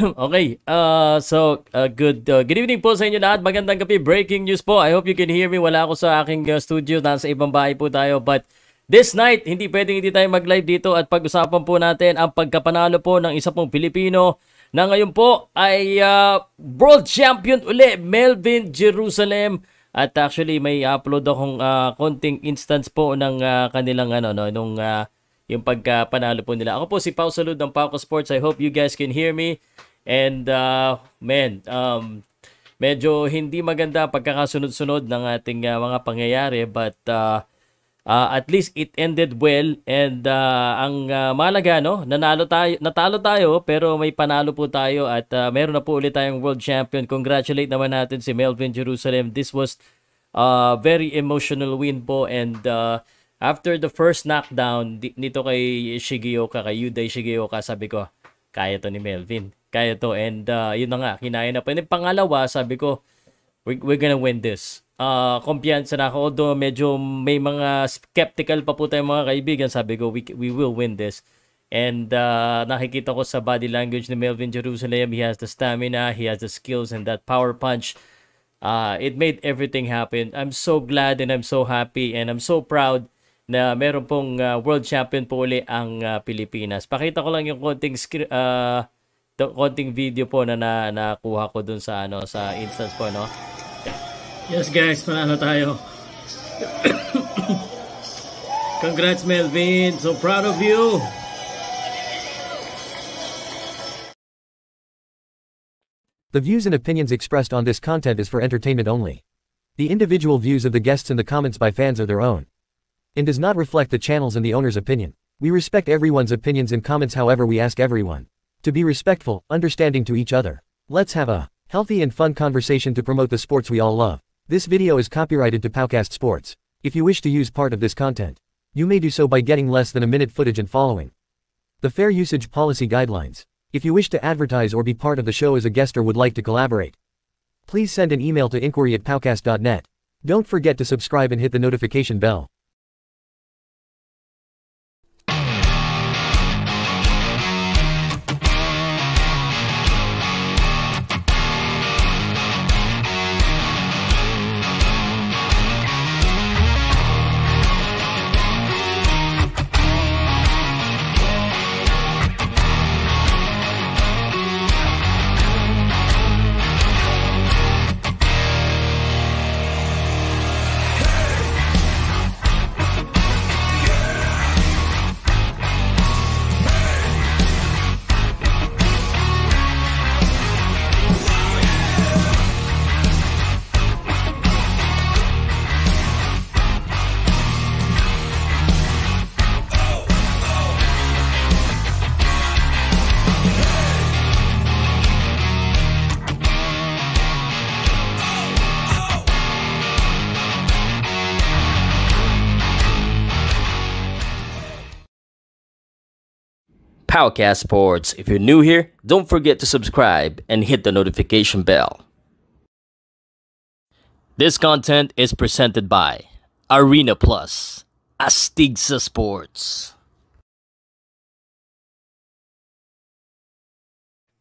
okay. Uh, so, uh, good uh, good evening po sa inyo lahat. Magandang gabi. Breaking news po. I hope you can hear me. Wala ako sa aking uh, studio. Nasa ibang bahay po tayo. But this night, hindi pwedeng hindi tayo mag-live dito at pag-usapan po natin ang pagkapanalo po ng isa pong Pilipino na ngayon po ay uh, world champion uli, Melvin Jerusalem. At actually, may upload akong uh, konting instance po ng uh, kanilang ano, no, nung uh, yung pagkapanalo po nila. Ako po si Pau Salud ng Paco Sports. I hope you guys can hear me. And uh, man, um, medyo hindi maganda pagkakasunod-sunod ng ating uh, mga pangyayari but uh, uh, at least it ended well and uh, ang uh, malaga no nanalo tayo natalo tayo pero may panalo po tayo at uh, meron na po ulit tayong world champion congratulate naman natin si Melvin Jerusalem this was a uh, very emotional win po and uh, after the first knockdown nito kay Shigeoka kay Yudai Shigeoka sabi ko kaya to ni Melvin. Kaya to. And uh, yun na nga, kinaya na pa. And pangalawa, sabi ko, we're, we're gonna win this. Uh, kumpiyansa na ako. Although medyo may mga skeptical pa po tayong mga kaibigan. Sabi ko, we, we will win this. And uh, nakikita ko sa body language ni Melvin Jerusalem, he has the stamina, he has the skills, and that power punch. Uh, it made everything happen. I'm so glad and I'm so happy and I'm so proud na meron pong uh, world champion po uli ang uh, Pilipinas. Pakita ko lang yung konting screen, uh, konting video po na, na nakuha ko dun sa ano sa instance po no. Yes guys, panalo tayo. Congrats Melvin, so proud of you. The views and opinions expressed on this content is for entertainment only. The individual views of the guests and the comments by fans are their own. and does not reflect the channel's and the owner's opinion. We respect everyone's opinions and comments however we ask everyone to be respectful, understanding to each other. Let's have a healthy and fun conversation to promote the sports we all love. This video is copyrighted to Powcast Sports. If you wish to use part of this content, you may do so by getting less than a minute footage and following the Fair Usage Policy Guidelines. If you wish to advertise or be part of the show as a guest or would like to collaborate, please send an email to inquiry at powcast.net. Don't forget to subscribe and hit the notification bell. Cowcast Sports. If you're new here, don't forget to subscribe and hit the notification bell. This content is presented by Arena Plus, Astigsa Sports.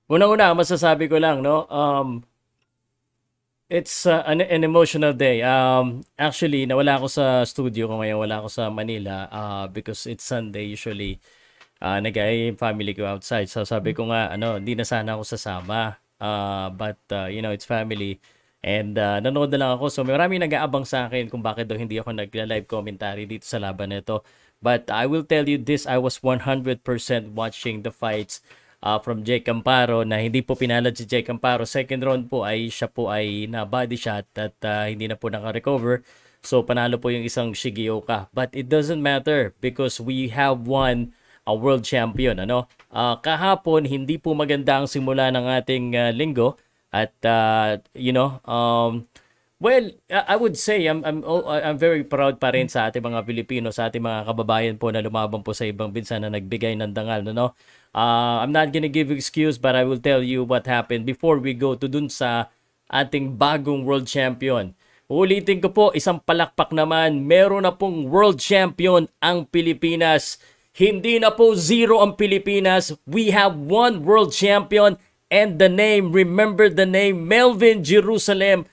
Una-una, masasabi ko lang, no? Um, it's uh, an, an emotional day. Um, actually, nawala ako sa studio ko ngayon. Wala ako sa Manila uh, because it's Sunday usually uh, ah, nag family ko outside. So sabi ko nga, ano, hindi na sana ako sasama. Uh, but, uh, you know, it's family. And uh, nanood na lang ako. So marami nag-aabang sa akin kung bakit daw hindi ako nagla-live commentary dito sa laban nito. But I will tell you this, I was 100% watching the fights uh, from Jake Camparo na hindi po pinalad si Jake Camparo. Second round po ay siya po ay na body shot at uh, hindi na po naka-recover. So panalo po yung isang Shigeoka. But it doesn't matter because we have one uh, world champion. Ano? Uh, kahapon, hindi po maganda ang simula ng ating uh, linggo. At, uh, you know, um, Well, I would say I'm I'm oh, I'm very proud pa rin sa ating mga Pilipino, sa ating mga kababayan po na lumaban po sa ibang bansa na nagbigay ng dangal, no? Uh, I'm not gonna give excuse but I will tell you what happened before we go to dun sa ating bagong world champion. Ulitin ko po, isang palakpak naman, meron na pong world champion ang Pilipinas hindi na po zero ang Pilipinas. We have one world champion and the name, remember the name, Melvin Jerusalem.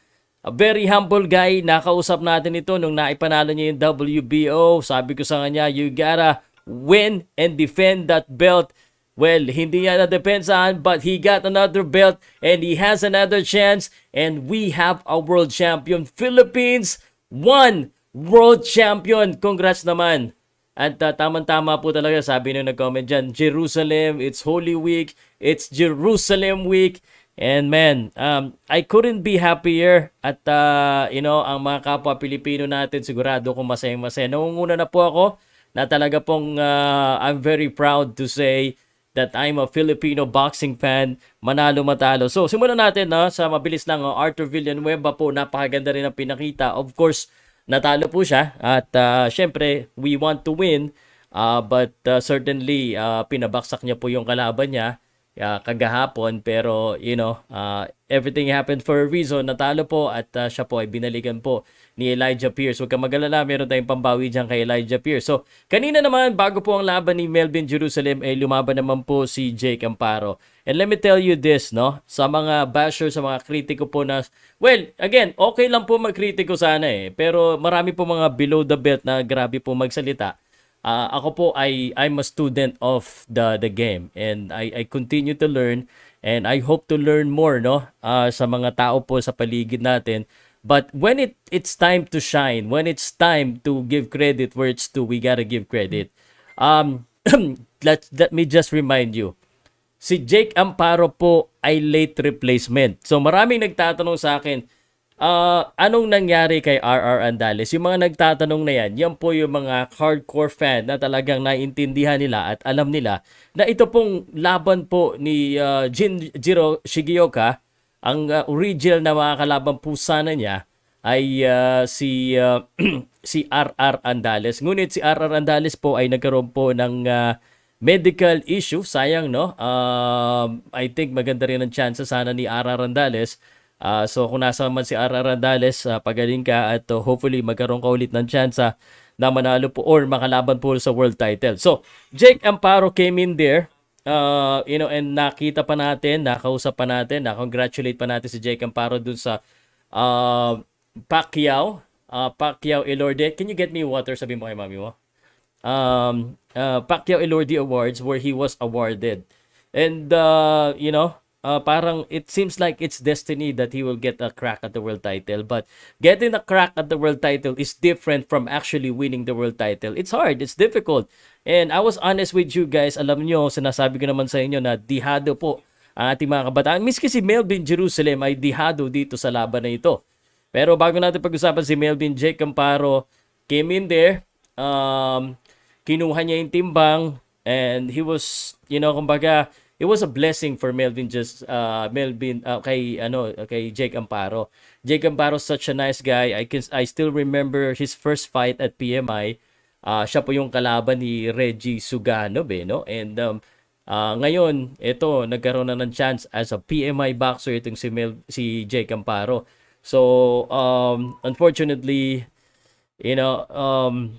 A very humble guy. Nakausap natin ito nung naipanalo niya yung WBO. Sabi ko sa kanya, you gotta win and defend that belt. Well, hindi niya na-depensahan but he got another belt and he has another chance and we have a world champion. Philippines, one world champion. Congrats naman. At uh, tamang-tama po talaga, sabi nung nag-comment dyan, Jerusalem, it's Holy Week, it's Jerusalem Week. And man, um, I couldn't be happier at uh, you know, ang mga kapwa Pilipino natin sigurado kung masaya masaya Nangunguna na po ako na talaga pong uh, I'm very proud to say that I'm a Filipino boxing fan, manalo matalo. So, simulan natin no, sa mabilis lang, uh, Arthur Villanueva po, napakaganda rin ang pinakita. Of course, Natalo po siya at uh, syempre we want to win uh, but uh, certainly uh, pinabaksak niya po yung kalaban niya uh, kagahapon pero you know uh, everything happened for a reason natalo po at uh, siya po ay binalikan po ni Elijah Pierce huwag kang magalala meron tayong pambawi dyan kay Elijah Pierce so kanina naman bago po ang laban ni Melvin Jerusalem ay eh, lumaban naman po si Jake Amparo and let me tell you this no sa mga basher sa mga kritiko po na well again okay lang po magkritiko sana eh pero marami po mga below the belt na grabe po magsalita uh, ako po ay I'm a student of the the game and I I continue to learn and I hope to learn more no uh, sa mga tao po sa paligid natin but when it it's time to shine when it's time to give credit where it's to we gotta give credit um let let me just remind you si Jake Amparo po ay late replacement so maraming nagtatanong sa akin Uh, anong nangyari kay RR Andales? Yung mga nagtatanong na yan, yan po yung mga hardcore fan na talagang naiintindihan nila at alam nila na ito pong laban po ni uh, Jin Shigeoka, ang uh, original na mga kalaban po sana niya ay uh, si uh, si RR Andales. Ngunit si RR Andales po ay nagkaroon po ng uh, medical issue. Sayang, no? Uh, I think maganda rin ang chance sana ni RR Andales Uh, so kung nasa man si Ara Randales, uh, pagaling ka at uh, hopefully magkaroon ka ulit ng chance uh, na manalo po or makalaban po sa world title. So, Jake Amparo came in there. Uh, you know, and nakita pa natin, nakausap pa natin, na-congratulate pa natin si Jake Amparo dun sa uh, Pacquiao. Uh, Pacquiao Elorde. Can you get me water? Sabi mo kay mami mo. Um, uh, Pacquiao Elorde Awards where he was awarded. And, uh, you know, uh, parang it seems like it's destiny that he will get a crack at the world title. But getting a crack at the world title is different from actually winning the world title. It's hard. It's difficult. And I was honest with you guys. Alam nyo, sinasabi ko naman sa inyo na dihado po ang ating mga kabataan. Miski si Melvin Jerusalem ay dihado dito sa laban na ito. Pero bago natin pag-usapan si Melvin J. Camparo, came in there, um, kinuha niya yung timbang, and he was, you know, kumbaga, it was a blessing for Melvin just uh Melvin uh, kay ano kay Jake Amparo. Jake Amparo such a nice guy. I can I still remember his first fight at PMI. Uh, siya po yung kalaban ni Reggie Sugano, be, eh, no? And um, uh, ngayon, ito, nagkaroon na ng chance as a PMI boxer itong si, Mel, si Jake Amparo. So, um, unfortunately, you know, um,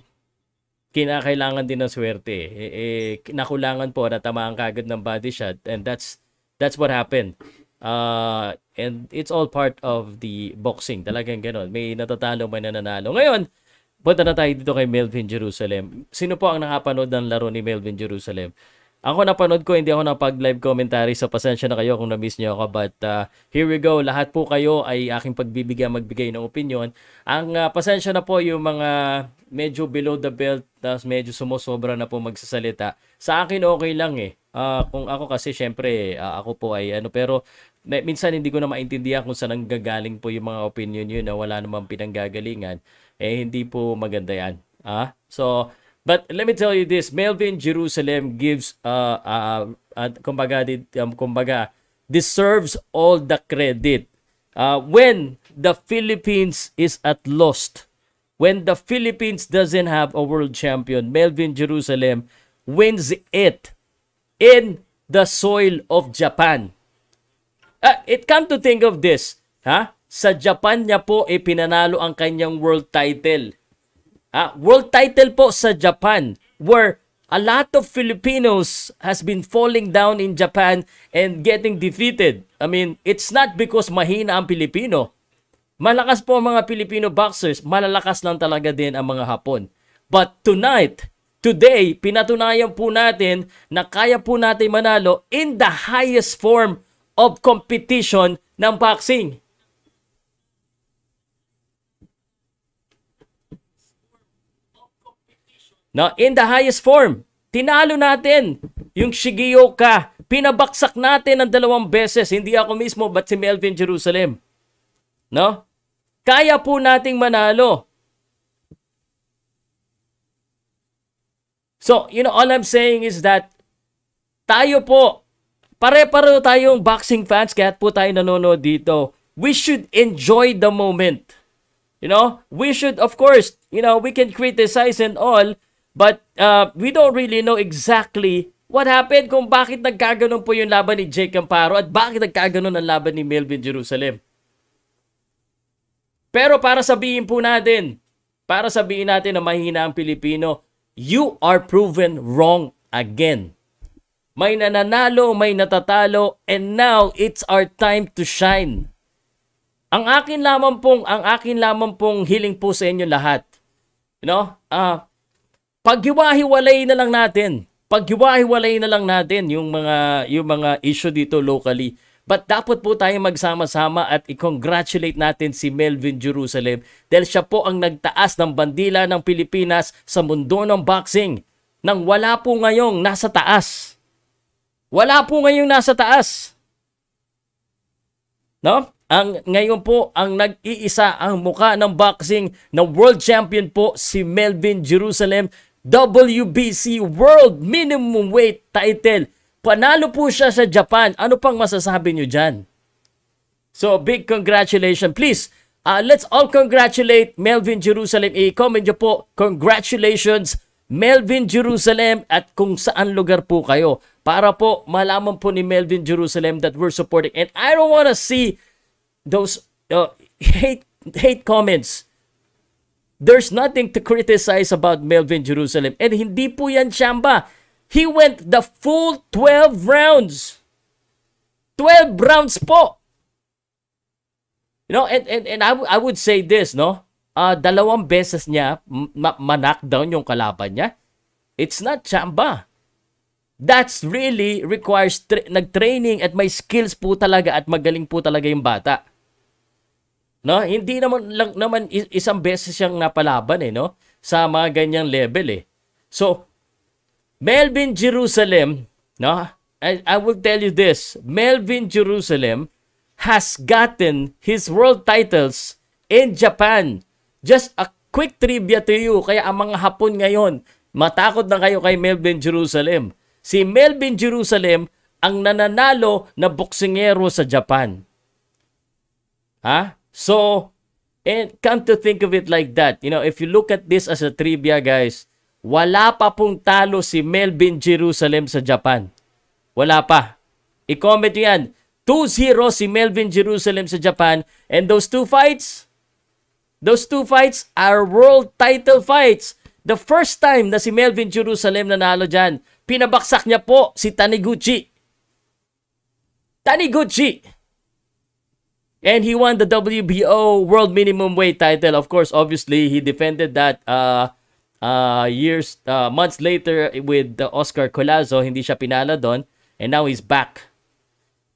kinakailangan din ng swerte. Eh, eh, eh nakulangan po, natamaan kagad ng body shot and that's that's what happened. Uh, and it's all part of the boxing. Talagang ganun. May natatalo, may nananalo. Ngayon, punta na tayo dito kay Melvin Jerusalem. Sino po ang nakapanood ng laro ni Melvin Jerusalem? Ako napanood ko, hindi ako napag-live commentary, so pasensya na kayo kung na-miss nyo ako. But uh, here we go, lahat po kayo ay aking pagbibigay, magbigay ng opinion. Ang uh, pasensya na po yung mga medyo below the belt, tapos medyo sumusobra na po magsasalita. Sa akin okay lang eh. Uh, kung ako kasi syempre uh, ako po ay ano pero minsan hindi ko na maintindihan kung saan nanggagaling po yung mga opinion yun na wala namang pinanggagalingan eh hindi po maganda yan. Ah? So But let me tell you this, Melvin Jerusalem gives uh, uh, uh kumbaga, um, kumbaga deserves all the credit. Uh, when the Philippines is at lost, when the Philippines doesn't have a world champion, Melvin Jerusalem wins it in the soil of Japan. Uh, it come to think of this, ha? Huh? Sa Japan niya po ipinanalo ang kanyang world title Uh, world title po sa Japan where a lot of Filipinos has been falling down in Japan and getting defeated. I mean, it's not because mahina ang Pilipino. Malakas po ang mga Pilipino boxers, malalakas lang talaga din ang mga Hapon. But tonight, today, pinatunayan po natin na kaya po natin manalo in the highest form of competition ng boxing. No? In the highest form, tinalo natin yung Shigeoka. Pinabaksak natin ng dalawang beses. Hindi ako mismo, but si Melvin Jerusalem. No? Kaya po nating manalo. So, you know, all I'm saying is that tayo po, pare-pareho tayong boxing fans, kaya po tayo nanonood dito. We should enjoy the moment. You know, we should, of course, you know, we can criticize and all, But uh, we don't really know exactly what happened kung bakit nagkaganon po yung laban ni Jake Camparo at bakit nagkaganon ang laban ni Melvin Jerusalem. Pero para sabihin po natin, para sabihin natin na mahina ang Pilipino, you are proven wrong again. May nananalo, may natatalo, and now it's our time to shine. Ang akin lamang pong, ang akin lamang pong hiling po sa inyo lahat. You know? uh, paghiwa-hiwalay na lang natin. Paghiwa-hiwalay na lang natin yung mga yung mga issue dito locally. But dapat po tayo magsama-sama at i-congratulate natin si Melvin Jerusalem dahil siya po ang nagtaas ng bandila ng Pilipinas sa mundo ng boxing nang wala po ngayong nasa taas. Wala po ngayong nasa taas. No? Ang ngayon po ang nag-iisa ang muka ng boxing na world champion po si Melvin Jerusalem WBC World Minimum Weight title. Panalo po siya sa Japan. Ano pang masasabi niyo dyan? So, big congratulations. Please, uh, let's all congratulate Melvin Jerusalem. I-comment niyo po, congratulations Melvin Jerusalem at kung saan lugar po kayo. Para po malaman po ni Melvin Jerusalem that we're supporting. And I don't wanna see those uh, hate, hate comments There's nothing to criticize about Melvin Jerusalem. And hindi po yan chamba. He went the full 12 rounds. 12 rounds po. You know, and, and, and I, I would say this, no? Uh, dalawang beses niya ma- ma-knockdown yung kalaban niya. It's not chamba. That's really requires tra- nag-training at may skills po talaga at magaling po talaga yung bata. No, hindi naman lang naman isang beses siyang napalaban eh, no? Sa mga ganyang level eh. So, Melvin Jerusalem, no? I, I will tell you this. Melvin Jerusalem has gotten his world titles in Japan. Just a quick trivia to you. Kaya ang mga Hapon ngayon, matakot na kayo kay Melvin Jerusalem. Si Melvin Jerusalem ang nananalo na boksingero sa Japan. Ha? So, and come to think of it like that, you know, if you look at this as a trivia, guys, wala pa pong talo si Melvin Jerusalem sa Japan. Wala pa. I-comment nyo yan. 2-0 si Melvin Jerusalem sa Japan. And those two fights, those two fights are world title fights. The first time na si Melvin Jerusalem nanalo dyan, pinabaksak niya po si Taniguchi. Taniguchi. And he won the WBO World Minimum Weight title. Of course, obviously, he defended that uh, uh, years, uh, months later with uh, Oscar Colazo. Hindi siya pinala doon. And now he's back.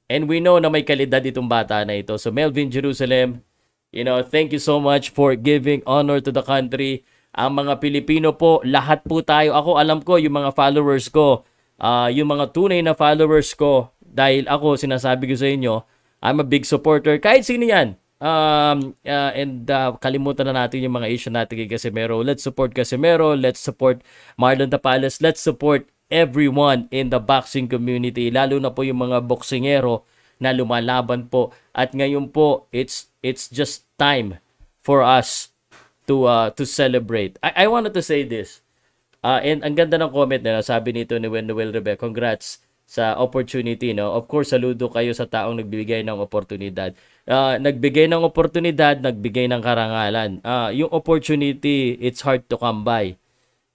And we know na may kalidad itong bata na ito. So Melvin Jerusalem, you know, thank you so much for giving honor to the country. Ang mga Pilipino po, lahat po tayo. Ako alam ko, yung mga followers ko, uh, yung mga tunay na followers ko, dahil ako sinasabi ko sa inyo, I'm a big supporter. Kahit sino yan. Um, uh, and uh, kalimutan na natin yung mga issue natin kay Casimero. Let's support Casimero. Let's support Marlon Tapales. Let's support everyone in the boxing community. Lalo na po yung mga boksingero na lumalaban po. At ngayon po, it's, it's just time for us to uh, to celebrate. I, I wanted to say this. Uh, and ang ganda ng comment nila, sabi nito ni Wendell Rebe, congrats sa opportunity no of course saludo kayo sa taong nagbibigay ng oportunidad uh, nagbigay ng oportunidad nagbigay ng karangalan uh, yung opportunity it's hard to come by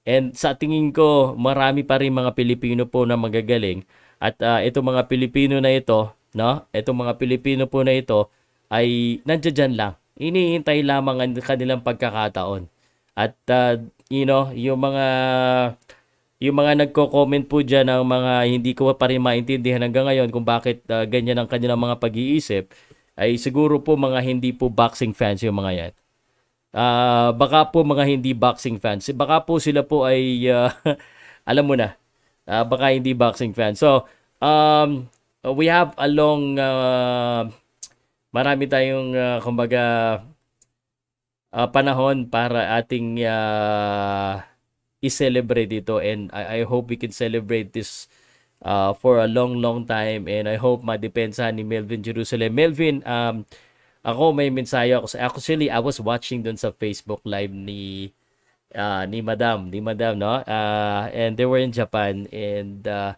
and sa tingin ko marami pa rin mga Pilipino po na magagaling at uh, itong mga Pilipino na ito no itong mga Pilipino po na ito ay nandiyan lang iniintay lamang ang kanilang pagkakataon at uh, you know yung mga yung mga nagko-comment po dyan ng mga hindi ko pa rin maintindihan hanggang ngayon kung bakit uh, ganyan ang kanilang mga pag-iisip, ay siguro po mga hindi po boxing fans yung mga yan. Uh, baka po mga hindi boxing fans. Baka po sila po ay, uh, alam mo na, uh, baka hindi boxing fans. So, um, we have a long, uh, marami tayong, uh, kumbaga, uh, panahon para ating uh, i-celebrate dito and I, I hope we can celebrate this uh, for a long long time and I hope madepensa ni Melvin Jerusalem. Melvin, um, ako may mensahe ako. Actually, I was watching dun sa Facebook live ni uh, ni Madam, ni Madam, no? Uh, and they were in Japan and uh,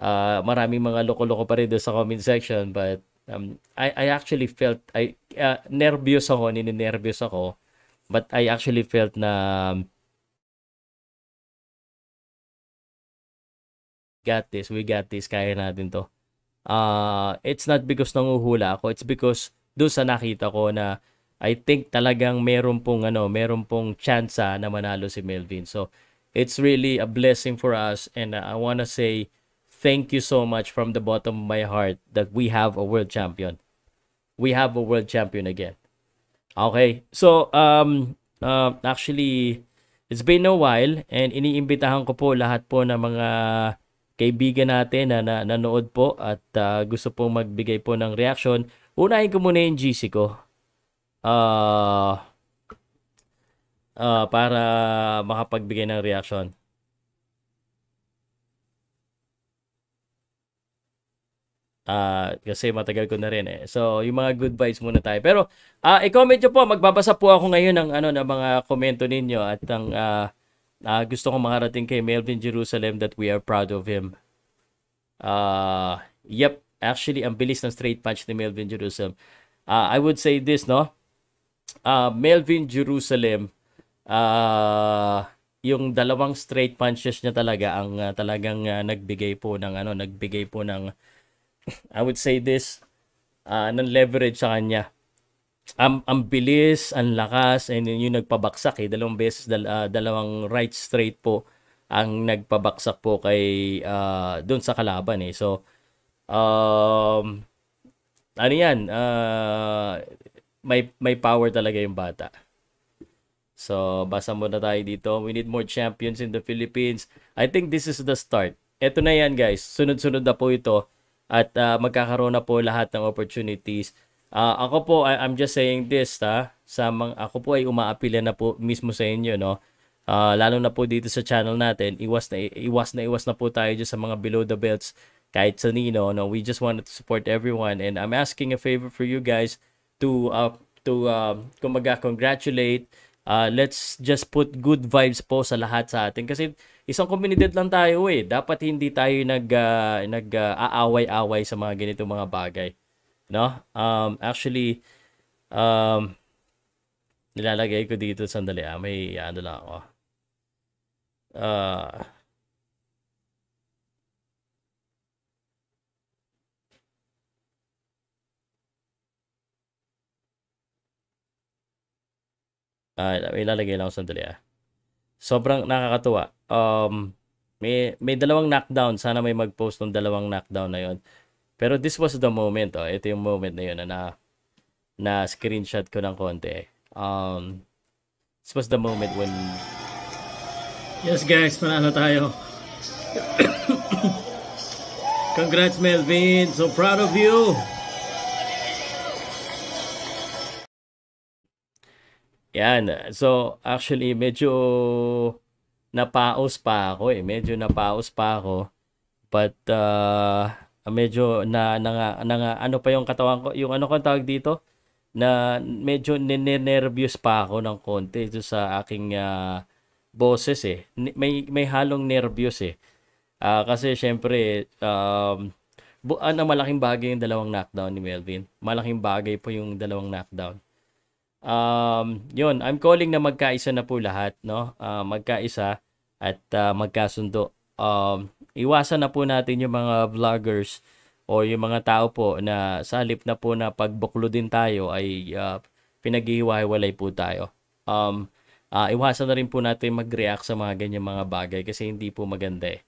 uh, maraming mga loko-loko pa rin doon sa comment section but um, I, I actually felt, I, uh, nervous ako, nininervous ako but I actually felt na um, got this, we got this, kaya natin to. Uh, it's not because nanguhula ako, it's because doon sa nakita ko na I think talagang meron pong ano, meron pong chance ah, na manalo si Melvin. So, it's really a blessing for us and ah, I want to say thank you so much from the bottom of my heart that we have a world champion. We have a world champion again. Okay. So, um uh, actually it's been a while and iniimbitahan ko po lahat po ng mga kaibigan natin na, na nanood po at uh, gusto pong magbigay po ng reaction. Unahin ko muna yung GC ko. Uh, uh, para makapagbigay ng reaction. Uh, kasi matagal ko na rin eh. So, yung mga good vibes muna tayo. Pero, uh, i-comment nyo po. Magbabasa po ako ngayon ng, ano, ng mga komento ninyo at ang... uh, Uh, gusto ko makarating kay Melvin Jerusalem that we are proud of him. Uh, yep, actually, ang bilis ng straight punch ni Melvin Jerusalem. Uh, I would say this, no? Uh, Melvin Jerusalem, uh, yung dalawang straight punches niya talaga ang uh, talagang uh, nagbigay po ng ano, nagbigay po ng I would say this uh, ng leverage sa kanya ang, ang bilis, ang lakas, and yung nagpabaksak eh. Dalawang beses, dal, uh, dalawang right straight po ang nagpabaksak po kay uh, ah, doon sa kalaban eh. So, um, ano yan, uh, may, may power talaga yung bata. So, basa muna tayo dito. We need more champions in the Philippines. I think this is the start. Ito na yan guys. Sunod-sunod na po ito. At uh, magkakaroon na po lahat ng opportunities Uh, ako po, I, I'm just saying this, ta, Sa mga, ako po ay umaapila na po mismo sa inyo, no? Uh, lalo na po dito sa channel natin, iwas na iwas na iwas na po tayo sa mga below the belts kahit sa Nino, no? We just wanted to support everyone and I'm asking a favor for you guys to uh, to uh, um, kumaga congratulate uh, let's just put good vibes po sa lahat sa atin kasi isang community lang tayo eh dapat hindi tayo nag uh, nag-aaway-away sa mga ganito mga bagay no? Um, actually, um, nilalagay ko dito, sandali ah, may ano lang ako. ah Uh, Ah, uh, ilalagay lang sandali ah. Sobrang nakakatuwa. Um, may may dalawang knockdown. Sana may mag-post ng dalawang knockdown na 'yon. Pero this was the moment, oh. Ito yung moment na yun na, na, screenshot ko ng konti. Um, this was the moment when... Yes, guys. Panalo tayo. Congrats, Melvin. So proud of you. Yan. So, actually, medyo napaos pa ako eh. Medyo napaos pa ako. But, uh, Ah, medyo na, na, na, na ano pa yung katawan ko, yung ano ko tawag dito, na medyo nervous pa ako ng konti ito sa aking uh, boses eh. May, may halong nervous eh. Uh, kasi syempre, um, bu- ano, malaking bagay yung dalawang knockdown ni Melvin. Malaking bagay po yung dalawang knockdown. Um, yun, I'm calling na magkaisa na po lahat, no? Uh, magkaisa at uh, magkasundo. Um, iwasan na po natin yung mga vloggers o yung mga tao po na salip na po na pagbuklo din tayo ay uh, ah, pinaghihiwa po tayo. Um, uh, iwasan na rin po natin mag-react sa mga ganyan mga bagay kasi hindi po maganda eh.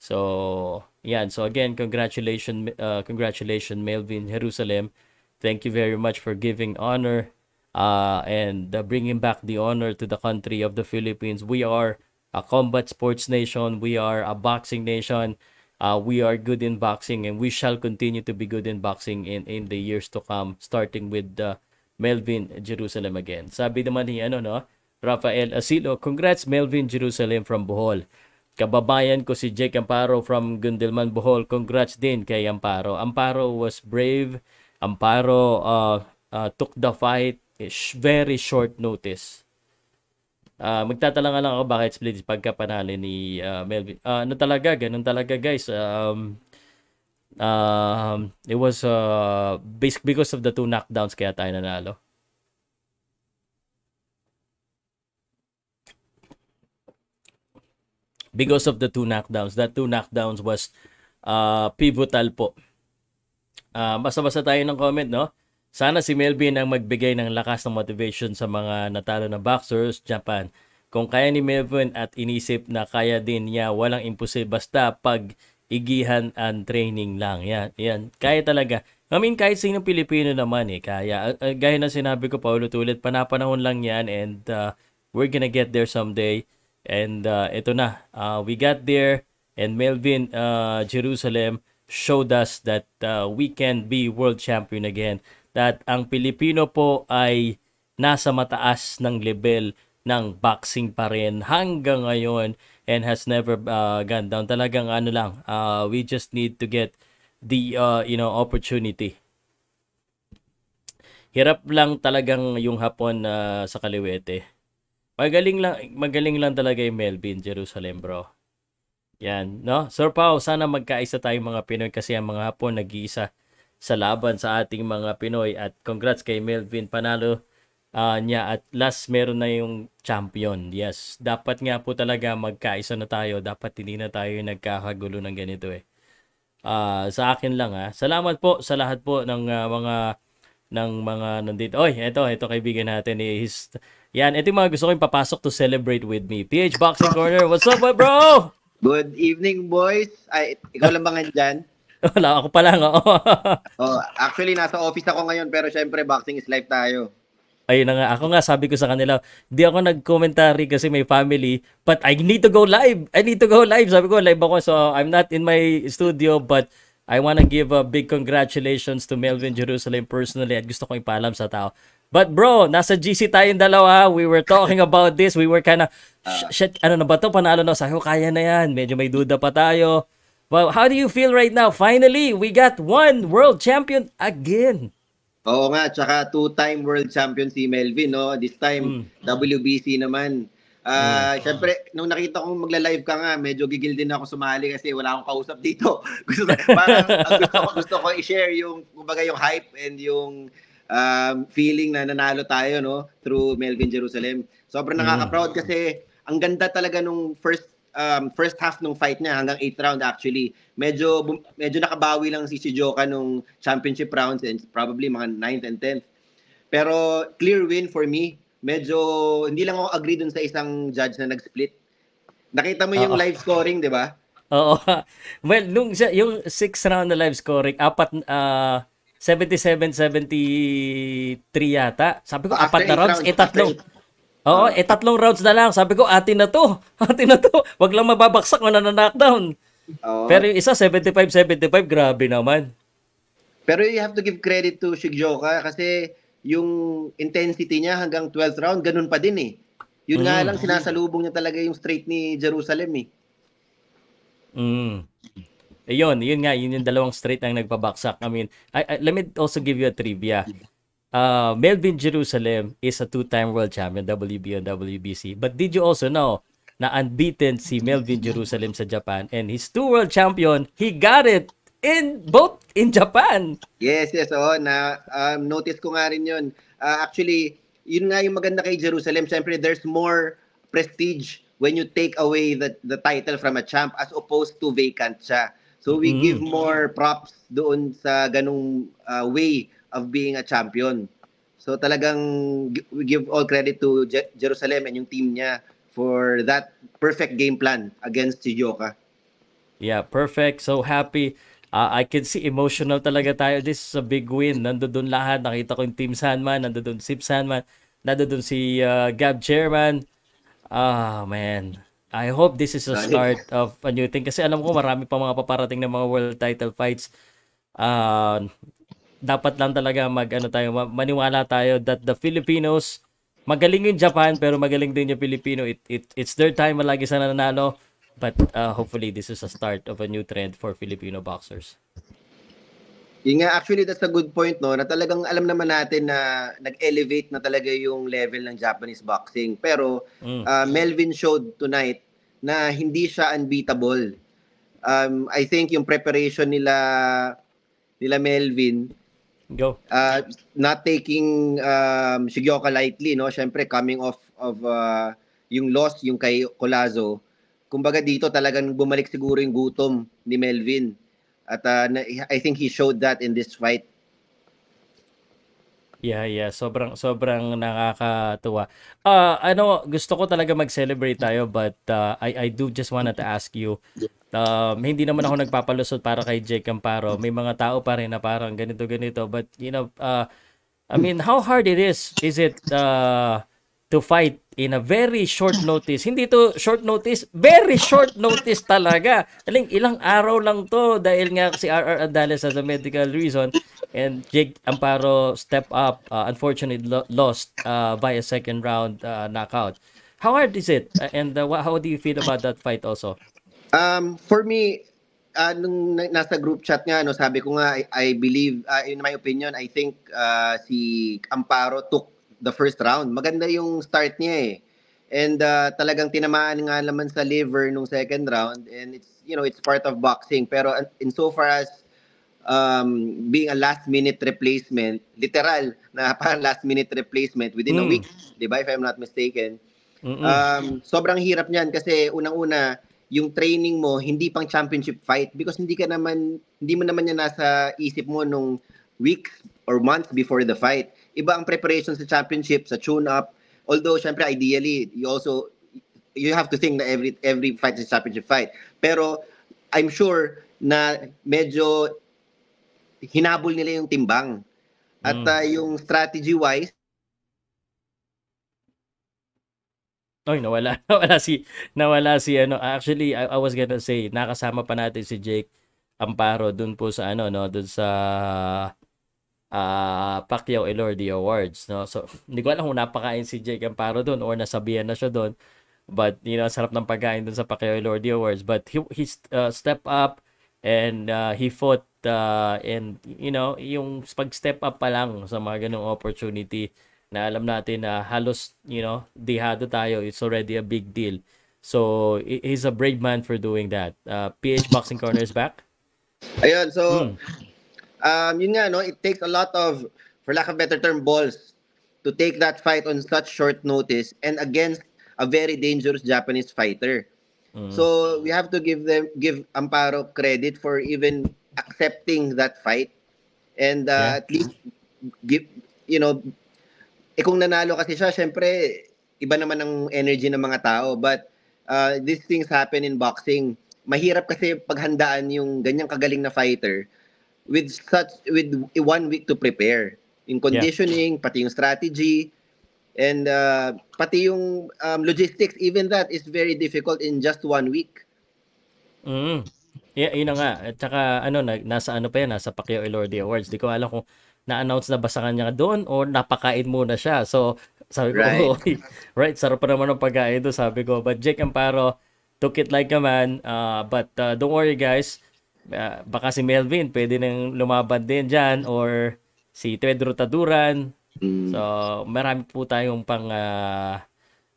So, yan. So again, congratulations, uh, ah, congratulations Melvin Jerusalem. Thank you very much for giving honor uh, and uh, bringing back the honor to the country of the Philippines. We are a uh, combat sports nation. We are a boxing nation. Uh, we are good in boxing and we shall continue to be good in boxing in, in the years to come, starting with uh, Melvin Jerusalem again. Sabi naman ni ano, no? Rafael Asilo, congrats Melvin Jerusalem from Bohol. Kababayan ko si Jake Amparo from Gundelman, Bohol. Congrats din kay Amparo. Amparo was brave. Amparo uh, uh, took the fight. It's eh, very short notice. Uh, magtatala lang ako bakit Blades pagkapanalo ni uh, Melvin. Uh, ano talaga, ganun talaga guys. Um, uh, it was uh, because of the two knockdowns kaya tayo nanalo. Because of the two knockdowns. That two knockdowns was uh, pivotal po. Uh, basa-basa tayo ng comment, no? Sana si Melvin ang magbigay ng lakas ng motivation sa mga natalo na boxers Japan. Kung kaya ni Melvin at inisip na kaya din niya, walang imposible basta pag igihan and training lang. Yan, yan. Kaya talaga. I mean, kahit sino Pilipino naman eh, kaya. Uh, gaya na sinabi ko paulit-ulit, panapanahon lang yan and uh, we're gonna get there someday. And uh, ito na, uh, we got there and Melvin uh, Jerusalem showed us that uh, we can be world champion again that ang Pilipino po ay nasa mataas ng level ng boxing pa rin hanggang ngayon and has never uh, gone down. Talagang ano lang, uh, we just need to get the uh, you know opportunity. Hirap lang talagang yung hapon uh, sa Kaliwete. Magaling lang magaling lang talaga yung Melvin Jerusalem, bro. Yan, no? Sir Pao, sana magkaisa tayong mga Pinoy kasi ang mga hapon nag-iisa sa laban sa ating mga Pinoy at congrats kay Melvin Panalo uh, niya at last meron na yung champion. Yes, dapat nga po talaga magkaisa na tayo. Dapat hindi na tayo nagkakagulo ng ganito eh. Uh, sa akin lang ha. Ah. Salamat po sa lahat po ng uh, mga ng mga nandito. Oy, eto, eto kaibigan natin is yan, ito yung mga gusto kong papasok to celebrate with me. PH Boxing Corner, what's up, my bro? Good evening, boys. Ay, ikaw lang ba ngayon dyan? Wala ako pa lang, Oh. oh, actually, nasa office ako ngayon, pero syempre, boxing is life tayo. Ayun na nga, ako nga sabi ko sa kanila, di ako nag-commentary kasi may family, but I need to go live. I need to go live. Sabi ko, live ako. So, I'm not in my studio, but I wanna give a big congratulations to Melvin Jerusalem personally at gusto ko ipaalam sa tao. But bro, nasa GC tayong dalawa. We were talking about this. We were kind of, ah. shit, ano na ba to? Panalo na. Sabi ko, kaya na yan. Medyo may duda pa tayo. Well, how do you feel right now? Finally, we got one world champion again. Oo nga, tsaka two-time world champion si Melvin, no? This time, mm. WBC naman. Uh, ah, mm. Siyempre, nung nakita kong magla-live ka nga, medyo gigil din ako sumali kasi wala akong kausap dito. gusto, parang, gusto, ko, gusto ko i-share yung, kumbaga, yung hype and yung um, feeling na nanalo tayo, no? Through Melvin Jerusalem. Sobrang hmm. nakaka-proud kasi ang ganda talaga nung first um, first half ng fight niya hanggang 8 round actually, medyo medyo nakabawi lang si Shijoka nung championship rounds and probably mga 9th and 10th. Pero clear win for me. Medyo hindi lang ako agree dun sa isang judge na nag-split. Nakita mo yung Uh-oh. live scoring, 'di ba? Oo. Well, nung yung 6th round na live scoring, apat uh, ah, 77-73 yata. Sabi ko, after apat na rounds, rounds, eh, tatlo. Oo, ah. eh tatlong rounds na lang. Sabi ko, atin na to. Atin na to. Wag lang mababaksak na na-knockdown. Pero yung isa, 75-75, grabe naman. Pero you have to give credit to Shigjoka kasi yung intensity niya hanggang 12th round, ganun pa din eh. Yun mm. nga lang, sinasalubong niya talaga yung straight ni Jerusalem eh. Mm. Ayun, yun nga, yun yung dalawang straight ang nagpabaksak. I mean, I, I, let me also give you a trivia uh, Melvin Jerusalem is a two-time world champion, WBO and WBC. But did you also know na unbeaten si Melvin Jerusalem sa Japan and his two world champion, he got it in both in Japan. Yes, yes. oh, na um, notice ko nga rin yun. Uh, actually, yun nga yung maganda kay Jerusalem. Siyempre, there's more prestige when you take away the, the title from a champ as opposed to vacant siya. So we mm. give more props doon sa ganung uh, way of being a champion. So talagang we give all credit to Jerusalem and yung team niya for that perfect game plan against Chijioka. Yeah, perfect. So happy. Uh, I can see emotional talaga tayo. This is a big win. Nandoon lahat. Nakita ko yung Team Sandman. Nandoon si Sip Sandman. Nandoon si uh, Gab Chairman. Ah, oh, man. I hope this is a start of a new thing. Kasi alam ko marami pa mga paparating na mga world title fights. Uh, dapat lang talaga mag ano tayo maniwala tayo that the Filipinos magaling yung Japan pero magaling din yung Pilipino. It, it it's their time malagi sana nanalo but uh, hopefully this is a start of a new trend for Filipino boxers. Yung nga, actually, that's a good point, no? Na talagang alam naman natin na nag-elevate na talaga yung level ng Japanese boxing. Pero mm. uh, Melvin showed tonight na hindi siya unbeatable. Um, I think yung preparation nila nila Melvin Go. Uh, not taking um, Shigyoka lightly, no? Siyempre, coming off of uh, yung loss, yung kay Colazo. Kumbaga dito talagang bumalik siguro yung gutom ni Melvin. At uh, I think he showed that in this fight. Yeah, yeah. Sobrang, sobrang nakakatuwa. Uh, ano, gusto ko talaga mag-celebrate tayo but uh, I, I do just wanted to ask you, um, hindi naman ako nagpapalusot para kay Jake Camparo. May mga tao pa rin na parang ganito-ganito. But, you know, uh, I mean, how hard it is? Is it, uh, to fight in a very short notice. Hindi to short notice, very short notice talaga. Aling ilang araw lang to dahil nga si RR Adales has a medical reason and Jake Amparo step up, uh, unfortunately lo- lost uh, by a second round uh, knockout. How hard is it? Uh, and uh, how do you feel about that fight also? Um, for me, uh, nung nasa group chat nga, no, sabi ko nga, I, I believe, uh, in my opinion, I think uh, si Amparo took the first round. Maganda yung start niya eh. And uh, talagang tinamaan nga naman sa liver nung second round and it's you know, it's part of boxing pero uh, in so far as um, being a last minute replacement, literal na parang last minute replacement within mm. a hmm. week, 'di ba if I'm not mistaken. Mm-mm. Um, sobrang hirap niyan kasi unang-una yung training mo hindi pang championship fight because hindi ka naman hindi mo naman yan nasa isip mo nung weeks or months before the fight iba ang preparation sa championship, sa tune-up. Although, syempre, ideally, you also, you have to think na every, every fight is championship fight. Pero, I'm sure na medyo hinabol nila yung timbang. At mm. uh, yung strategy-wise, Oy, nawala. Nawala si nawala si ano. Actually, I, I was gonna say nakasama pa natin si Jake Amparo doon po sa ano no, doon sa uh, Pacquiao Elordi Awards. No? So, hindi ko alam kung napakain si Jake Amparo doon or nasabihan na siya doon. But, you know, sarap ng pagkain doon sa Pacquiao Elordi Awards. But he, he uh, step up and uh, he fought uh, and, you know, yung pag-step up pa lang sa mga ganong opportunity na alam natin na halos, you know, dihado tayo, it's already a big deal. So, he's a brave man for doing that. Uh, PH Boxing Corner is back. Ayun, so, hmm um, yun nga, no, it take a lot of, for lack of a better term, balls to take that fight on such short notice and against a very dangerous Japanese fighter. Mm. So we have to give them give Amparo credit for even accepting that fight and uh, yeah. at least give you know eh kung nanalo kasi siya syempre iba naman ang energy ng mga tao but uh, these things happen in boxing mahirap kasi paghandaan yung ganyang kagaling na fighter with such with one week to prepare in conditioning yeah. pati yung strategy and uh, pati yung um, logistics even that is very difficult in just one week mm. Yeah, yun nga. At saka ano, nasa ano pa yan, nasa Pacquiao Elordi Awards. Di ko alam kung na-announce na ba sa kanya doon or napakain muna siya. So, sabi ko, right, oh, right sarap pa naman ng pagkain doon, sabi ko. But Jake Amparo took it like a man. Uh, but uh, don't worry guys, Ah, baka si Melvin pwede nang lumaban din dyan or si Pedro Taduran. Mm. So, marami po tayong pang uh,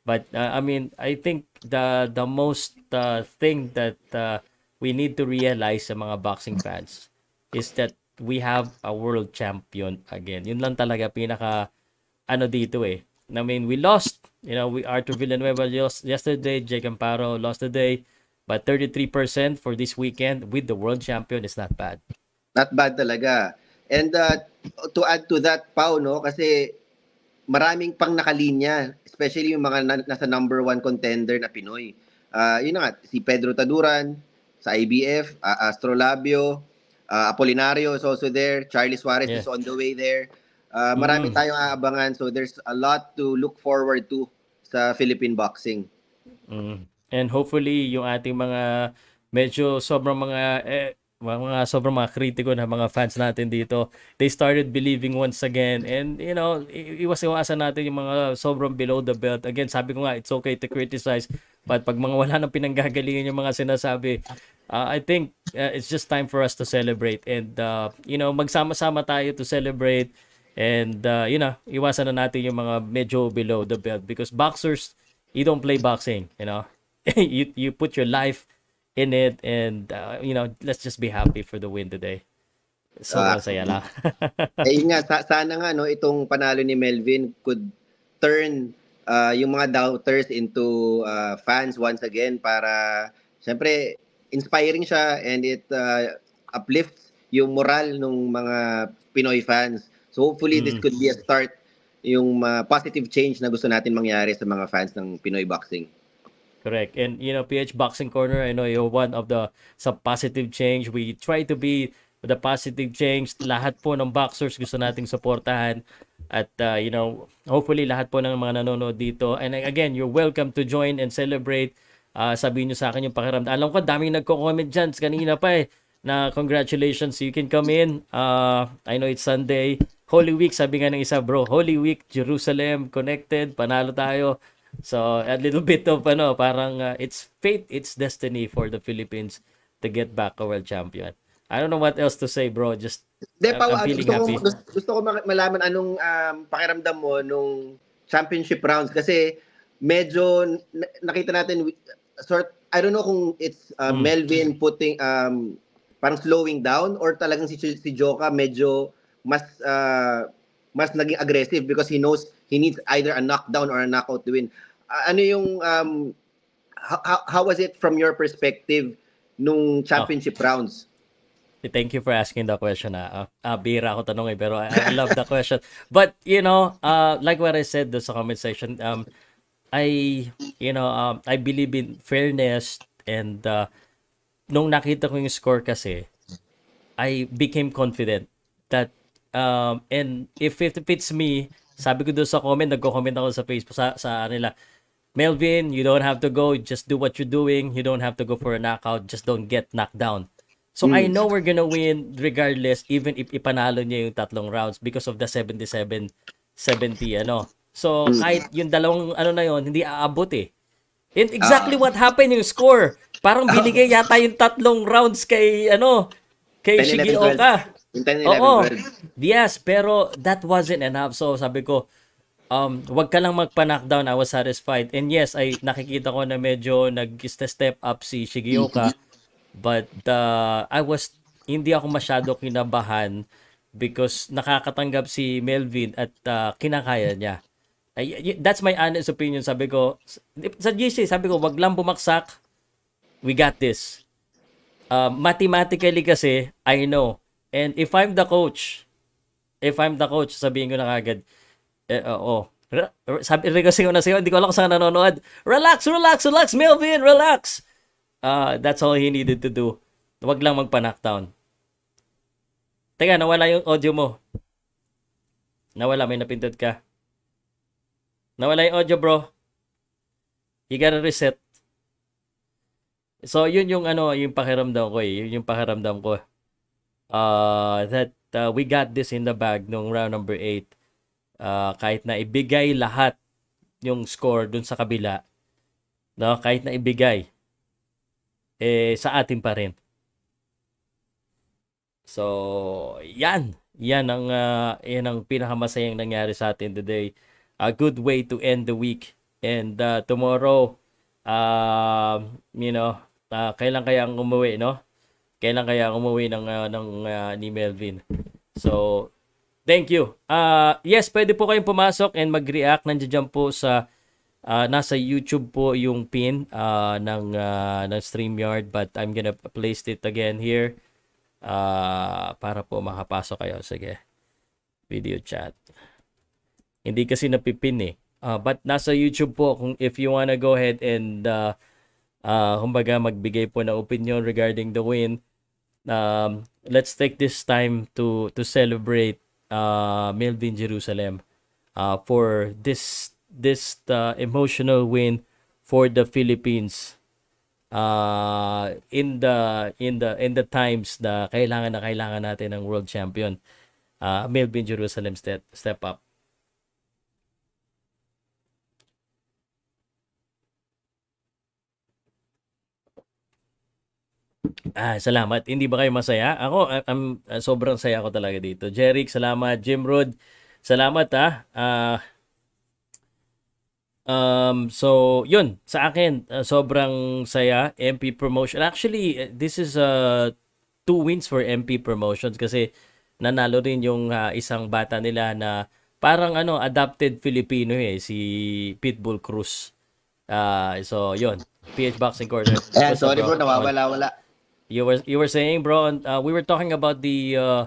but uh, I mean, I think the the most uh, thing that uh, we need to realize sa mga boxing fans is that we have a world champion again. Yun lang talaga pinaka ano dito eh. I mean, we lost. You know, we Arthur Villanueva lost yesterday. Jake Amparo lost today. But 33% for this weekend with the world champion is not bad. Not bad talaga. And uh, to add to that, Pau, no, kasi maraming pang nakalinya, especially yung mga na- nasa number one contender na Pinoy. Uh, yun na nga, si Pedro Taduran sa IBF, uh, Astrolabio, uh, Apolinario is also there, Charlie Suarez yeah. is on the way there. Uh, marami mm. tayong aabangan so there's a lot to look forward to sa Philippine boxing. Mm and hopefully yung ating mga medyo sobrang mga eh, mga sobrang mga kritiko na mga fans natin dito, they started believing once again. And, you know, iwas-iwasan natin yung mga sobrang below the belt. Again, sabi ko nga, it's okay to criticize. But pag mga wala nang pinanggagalingan yung mga sinasabi, uh, I think uh, it's just time for us to celebrate. And, uh, you know, magsama-sama tayo to celebrate. And, uh, you know, iwasan na natin yung mga medyo below the belt. Because boxers, you don't play boxing, you know. you you put your life in it and uh, you know let's just be happy for the win today so uh, ah. saya lang ayun nga sa- sana nga no itong panalo ni Melvin could turn uh, yung mga doubters into uh, fans once again para syempre inspiring siya and it uh, uplifts yung moral ng mga Pinoy fans so hopefully mm. this could be a start yung uh, positive change na gusto natin mangyari sa mga fans ng Pinoy boxing Correct. And you know, PH Boxing Corner, I know you're one of the sa positive change. We try to be the positive change. Lahat po ng boxers gusto nating suportahan at uh, you know, hopefully lahat po ng mga nanonood dito. And again, you're welcome to join and celebrate. Uh, sabihin niyo sa akin yung pakiramdam. Alam ko daming nagko-comment diyan kanina pa eh na congratulations you can come in uh I know it's Sunday Holy Week sabi nga ng isa bro Holy Week Jerusalem connected panalo tayo So, a little bit of ano, parang uh, it's fate, it's destiny for the Philippines to get back a world champion. I don't know what else to say, bro. Just De, I'm, pa, I'm ah, feeling gusto happy. Ko, gusto, gusto ko malaman anong um, pakiramdam mo nung championship rounds kasi medyo nakita natin sort I don't know kung it's uh, mm. Melvin putting um parang slowing down or talagang si si Joka medyo mas uh, mas naging aggressive because he knows he needs either a knockdown or a knockout to win. Uh, ano yung um, how, how was it from your perspective nung championship oh. rounds? Eh, thank you for asking the question. Ah, uh, ah, ah, bira ako tanong eh, pero I, I love the question. But, you know, uh, like what I said do sa comment section, um, I, you know, um, I believe in fairness and uh, nung nakita ko yung score kasi, I became confident that Um, and if it fits me, sabi ko doon sa comment, nagko-comment ako sa Facebook sa, sa ano nila, Melvin, you don't have to go. Just do what you're doing. You don't have to go for a knockout. Just don't get knocked down. So mm. I hmm. know we're gonna win regardless even if ipanalo niya yung tatlong rounds because of the 77 70 ano. So hmm. kahit yung dalawang ano na yon hindi aabot eh. And exactly uh, what happened yung score. Parang binigay yata yung tatlong rounds kay ano kay Shigioka. Yung 10, 11, Oo. 12. Yes, pero that wasn't enough. So sabi ko, um, wag ka lang magpa-knockdown. I was satisfied. And yes, ay nakikita ko na medyo nag-step up si Shigeoka. Mm-hmm. but uh, I was, hindi ako masyado kinabahan because nakakatanggap si Melvin at uh, kinakaya niya. Ay, that's my honest opinion. Sabi ko, sa GC, sabi ko, wag lang bumaksak. We got this. Uh, mathematically kasi, I know, And if I'm the coach, if I'm the coach, sabihin ko na agad, eh, oo, oh, oh. sabi rin kasi ko na sa'yo, hindi ko alam kung saan nanonood. Relax, relax, relax, Melvin, relax! Uh, that's all he needed to do. Huwag lang magpa-knockdown. Teka, nawala yung audio mo. Nawala, may napindot ka. Nawala yung audio, bro. You gotta reset. So, yun yung ano, yung pakiramdam ko eh. Yun yung pakiramdam ko uh, that uh, we got this in the bag nung round number 8. Uh, kahit na ibigay lahat yung score dun sa kabila, no? kahit na ibigay, eh, sa atin pa rin. So, yan. Yan ang, uh, yan ang pinakamasayang nangyari sa atin today. A good way to end the week. And uh, tomorrow, uh, you know, uh, kailan kaya ang umuwi, no? Kailan kaya umuwi ng, uh, ng uh, ni Melvin? So, thank you. Uh, yes, pwede po kayong pumasok and mag-react. Nandiyan dyan po sa, uh, nasa YouTube po yung pin uh, ng, uh, ng StreamYard. But I'm gonna place it again here uh, para po makapasok kayo. Sige, video chat. Hindi kasi napipin eh. Uh, but nasa YouTube po, kung if you wanna go ahead and uh, uh, kumbaga magbigay po ng opinion regarding the win, um, let's take this time to to celebrate uh, Melvin Jerusalem uh, for this this uh, emotional win for the Philippines uh, in the in the in the times na kailangan na kailangan natin ng world champion uh, Melvin Jerusalem step step up Ah, salamat. Hindi ba kayo masaya? Ako, I'm, ah, I'm ah, sobrang saya ako talaga dito. Jeric, salamat. Jim Rod, salamat ha. Ah. ah, Um, so, yun, sa akin, uh, sobrang saya, MP promotion. Actually, eh, this is uh, two wins for MP promotions kasi nanalo rin yung uh, isang bata nila na parang ano, adapted Filipino eh, si Pitbull Cruz. Uh, so, yun, PH Boxing Corner. Eh, sorry bro, nawawala-wala you were you were saying, bro, uh, we were talking about the uh,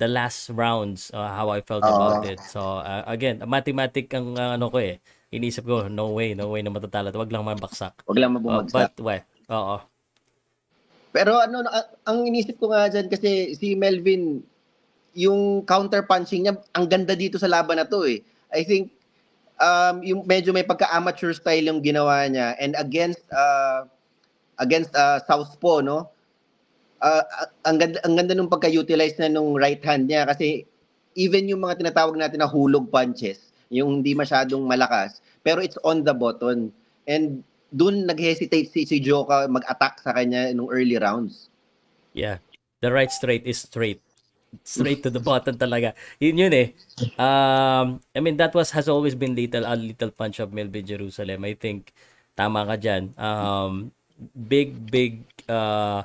the last rounds, uh, how I felt about it. So uh, again, mathematic ang uh, ano ko eh. Inisip ko, no way, no way na matatalo. Wag lang mabaksak. Wag lang mabumagsak. Uh, but why? Oo. Pero ano, ang inisip ko nga dyan kasi si Melvin, yung counter punching niya, ang ganda dito sa laban na to eh. I think um, yung medyo may pagka-amateur style yung ginawa niya and against uh, against uh, Southpaw, no? uh, ang ganda ang ganda nung pagka-utilize na nung right hand niya kasi even yung mga tinatawag natin na hulog punches, yung hindi masyadong malakas, pero it's on the button. And doon nag-hesitate si, si Joka mag-attack sa kanya nung early rounds. Yeah. The right straight is straight. Straight to the button talaga. Yun yun eh. Um, I mean, that was has always been little a little punch of Melvin Jerusalem. I think tama ka dyan. Um, big, big uh,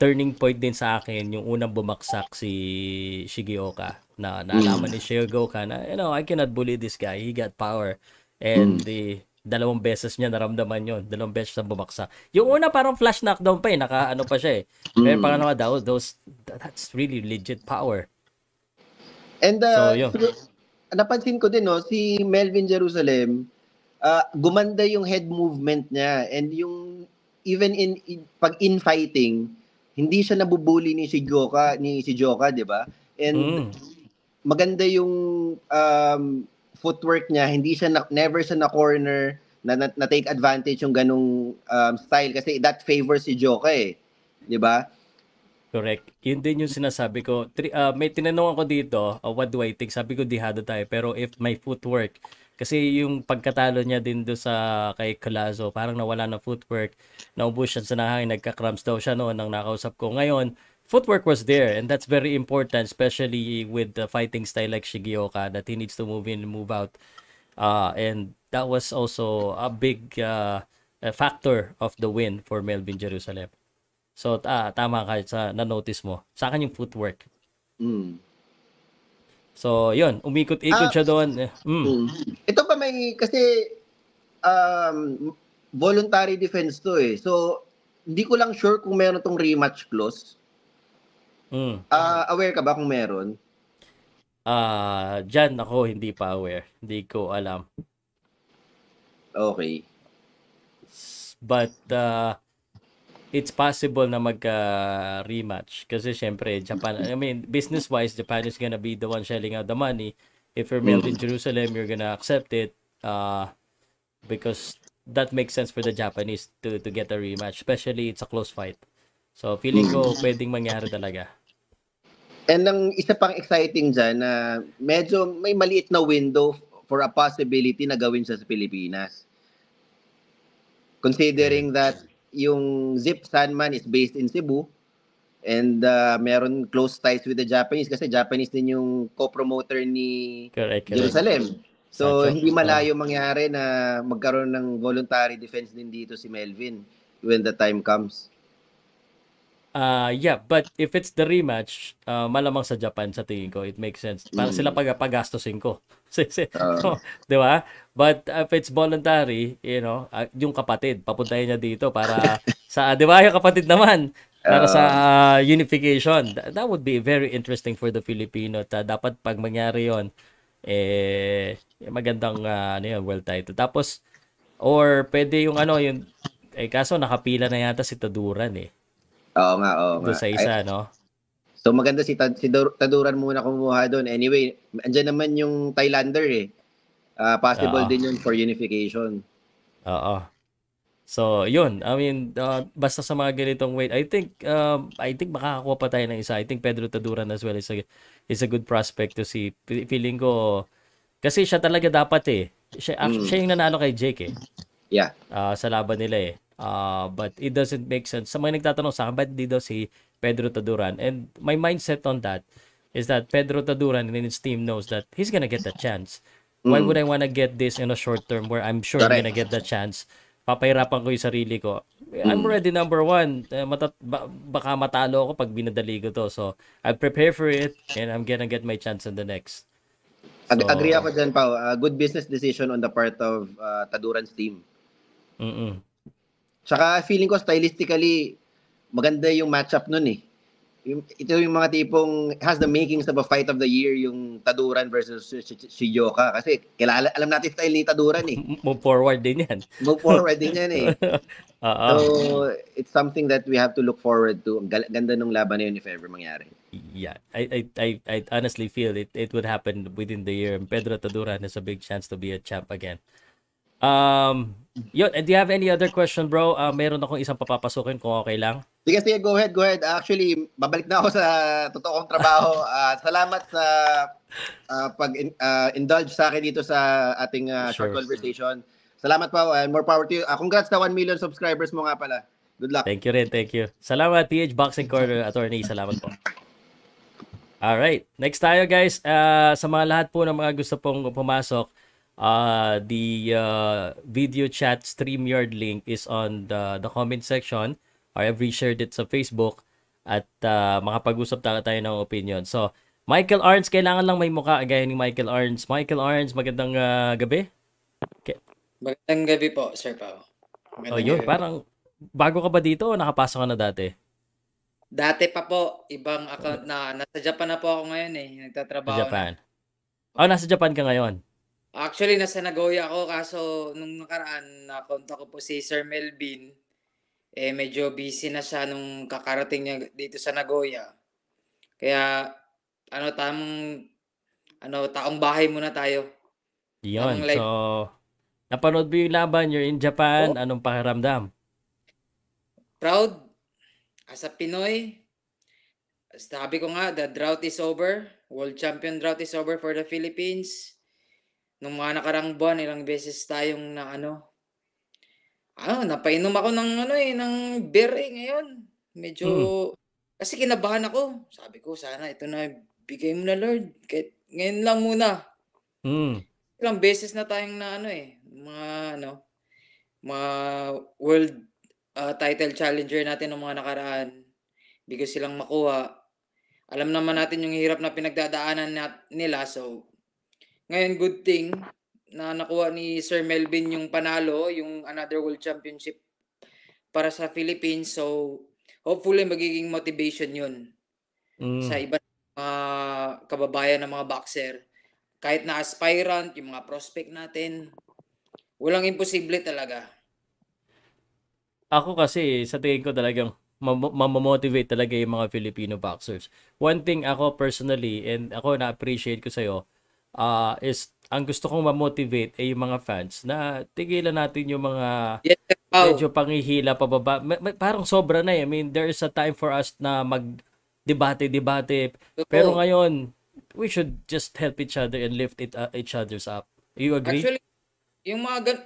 turning point din sa akin yung unang bumagsak si Shigeoka na naalaman mm. ni Shigeoka na you know I cannot bully this guy he got power and mm. the dalawang beses niya naramdaman yon dalawang beses na bumagsak yung una parang flash knockdown pa eh naka ano pa siya eh mm. pero parang daw those that's really legit power and uh, so, yun. napansin ko din no si Melvin Jerusalem uh, gumanda yung head movement niya and yung even in, in pag infighting hindi siya nabubuli ni si Joka, ni si Joka, 'di ba? And mm. maganda yung um, footwork niya, hindi siya na, never siya na corner na, na, na take advantage yung ganung um, style kasi that favors si Joka eh. 'Di ba? Correct. Yun din yung sinasabi ko. uh, may tinanong ako dito, uh, what do I think? Sabi ko dihado tayo, pero if my footwork kasi yung pagkatalo niya din do sa kay Colazo, parang nawala na footwork, naubos siya sa nahain, nagka-cramps daw siya noon nang nakausap ko. Ngayon, footwork was there and that's very important especially with the fighting style like Shigeoka that he needs to move in and move out. Uh, and that was also a big uh, factor of the win for Melvin Jerusalem. So uh, tama ka sa na-notice mo. Sa akin yung footwork. Mm. So, yun, umikot-ikot ah, siya doon. Eh, mm. mm. Ito pa may, kasi um, voluntary defense to eh. So, hindi ko lang sure kung meron tong rematch clause. Mm. Uh, aware ka ba kung meron? Ah, uh, dyan ako hindi pa aware. Hindi ko alam. Okay. But, uh, it's possible na magka-rematch. Kasi syempre, Japan, I mean, business-wise, Japan is gonna be the one shelling out the money. If you're built in mm. Jerusalem, you're gonna accept it uh, because that makes sense for the Japanese to, to get a rematch. Especially, it's a close fight. So, feeling ko, mm. pwedeng mangyari talaga. And ang isa pang exciting dyan na uh, medyo may maliit na window for a possibility na gawin siya sa Pilipinas. Considering mm. that yung Zip Sandman is based in Cebu and uh, meron close ties with the Japanese kasi Japanese din yung co-promoter ni correct, correct. Jerusalem. So That's hindi ah. malayo mangyari na magkaroon ng voluntary defense din dito si Melvin when the time comes. Uh, yeah, but if it's the rematch, uh, malamang sa Japan sa tingin ko, it makes sense. Para sila mm. pag pagastosin ko. uh, ah. so, 'di ba? But if it's voluntary, you know, uh, yung kapatid, papuntahin niya dito para sa 'di ba, yung kapatid naman para uh, sa uh, unification. That, that would be very interesting for the Filipino. Ta, dapat pag mangyari 'yon, eh magandang uh, ano yun, well title. Tapos or pwede yung ano, yung eh kaso nakapila na yata si Taduran eh. Oo nga, oo nga. Doon sa isa, I, no? So maganda si, si Taduran muna kumuha doon. Anyway, andyan naman yung Thailander eh. Uh, possible Uh-oh. din yun for unification. Oo. So, yun. I mean, uh, basta sa mga ganitong weight, I think um, I think makakakuha pa tayo ng isa. I think Pedro Taduran as well is a, is a good prospect to see. Feeling ko, kasi siya talaga dapat eh. Siya, mm. siya yung nanalo kay Jake eh. Yeah. Uh, sa laban nila eh. Uh, but it doesn't make sense. Sa mga nagtatanong sa akin, ba't di daw si Pedro Taduran? And my mindset on that is that Pedro Taduran and his team knows that he's gonna get the chance. Mm. Why would I wanna get this in a short term where I'm sure Correct. I'm gonna get the chance? Papahirapan ko yung sarili ko. I'm mm. ready number one. Uh, eh, mata- ba- baka matalo ako pag binadali ko to. So, I'll prepare for it and I'm gonna get my chance in the next. So, agree ako dyan, Pao. Uh, good business decision on the part of uh, Taduran's team. Mm-mm. Saka feeling ko stylistically, maganda yung matchup nun eh. Yung, ito yung mga tipong has the makings of a fight of the year yung Taduran versus si, si Joka. Kasi kilala, alam natin style ni Taduran eh. Move forward din yan. Move forward din yan eh. Uh-oh. Ah, ah. So it's something that we have to look forward to. Ang ganda nung laban na yun if ever mangyari. Yeah, I, I I I honestly feel it it would happen within the year. And Pedro Taduran has a big chance to be a champ again. Um, yun, and do you have any other question, bro? Uh, meron akong isang papapasukin kung okay lang. Sige, sige, go ahead, go ahead. Actually, babalik na ako sa totoong trabaho. Uh, salamat sa uh, ah, pag-indulge uh, sa akin dito sa ating uh, sure, conversation. Salamat pa, and more power to you. Uh, congrats na 1 million subscribers mo nga pala. Good luck. Thank you rin, thank you. Salamat, TH Boxing Corner Attorney. Salamat po. All right. Next tayo, guys. Uh, sa mga lahat po ng mga gusto pong pumasok, Uh, the uh, video chat StreamYard link is on the, the comment section or I've reshared it sa Facebook at uh, makapag-usap talaga tayo ng opinion. So, Michael Arns, kailangan lang may mukha gaya ni Michael Arns. Michael Arns, magandang uh, gabi. Okay. Magandang gabi po, Sir Pao. Magandang oh, yun, parang bago ka ba dito o nakapasok ka na dati? Dati pa po, ibang account na nasa Japan na po ako ngayon eh, nagtatrabaho sa Japan. Na. Oh, nasa Japan ka ngayon. Actually, nasa Nagoya ako kaso nung nakaraan nakonta ko po si Sir Melvin. Eh medyo busy na siya nung kakarating niya dito sa Nagoya. Kaya ano tamang ano taong bahay muna tayo. Yun. so napanood mo yung laban, you're in Japan, oh, anong pakiramdam? Proud as a Pinoy. Sabi ko nga, the drought is over. World champion drought is over for the Philippines nung mga nakarang buwan, ilang beses tayong na ano, Ah, napainom ako ng ano eh, ng beer eh ngayon. Medyo, mm. kasi kinabahan ako. Sabi ko, sana ito na, bigay mo na Lord. Kahit ngayon lang muna. Mm. Ilang beses na tayong na ano eh, mga ano, mga world uh, title challenger natin ng mga nakaraan. Bigo silang makuha. Alam naman natin yung hirap na pinagdadaanan nila. So, ngayon, good thing na nakuha ni Sir Melvin yung panalo, yung another World Championship para sa Philippines. So, hopefully magiging motivation yun mm. sa iba mga uh, kababayan ng mga boxer. Kahit na aspirant, yung mga prospect natin, walang imposible talaga. Ako kasi, sa tingin ko talagang mamomotivate talaga yung mga Filipino boxers. One thing ako personally, and ako na-appreciate ko sa'yo, uh, is ang gusto kong ma-motivate ay yung mga fans na tigilan natin yung mga yes, medyo pangihila pababa. May, may, parang sobra na eh. I mean, there is a time for us na mag debate debate. Pero ngayon, we should just help each other and lift it, uh, each other's up. You agree? Actually, yung mga gan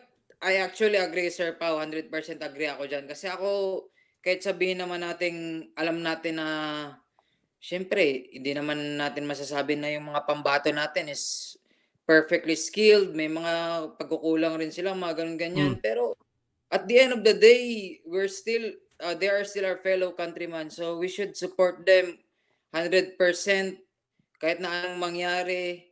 I actually agree, Sir Pau. 100% agree ako dyan. Kasi ako, kahit sabihin naman nating alam natin na syempre, hindi naman natin masasabi na yung mga pambato natin is perfectly skilled. May mga pagkukulang rin sila, mga ganun-ganyan. Hmm. Pero at the end of the day, we're still, uh, they are still our fellow countrymen. So we should support them 100% kahit na anong mangyari.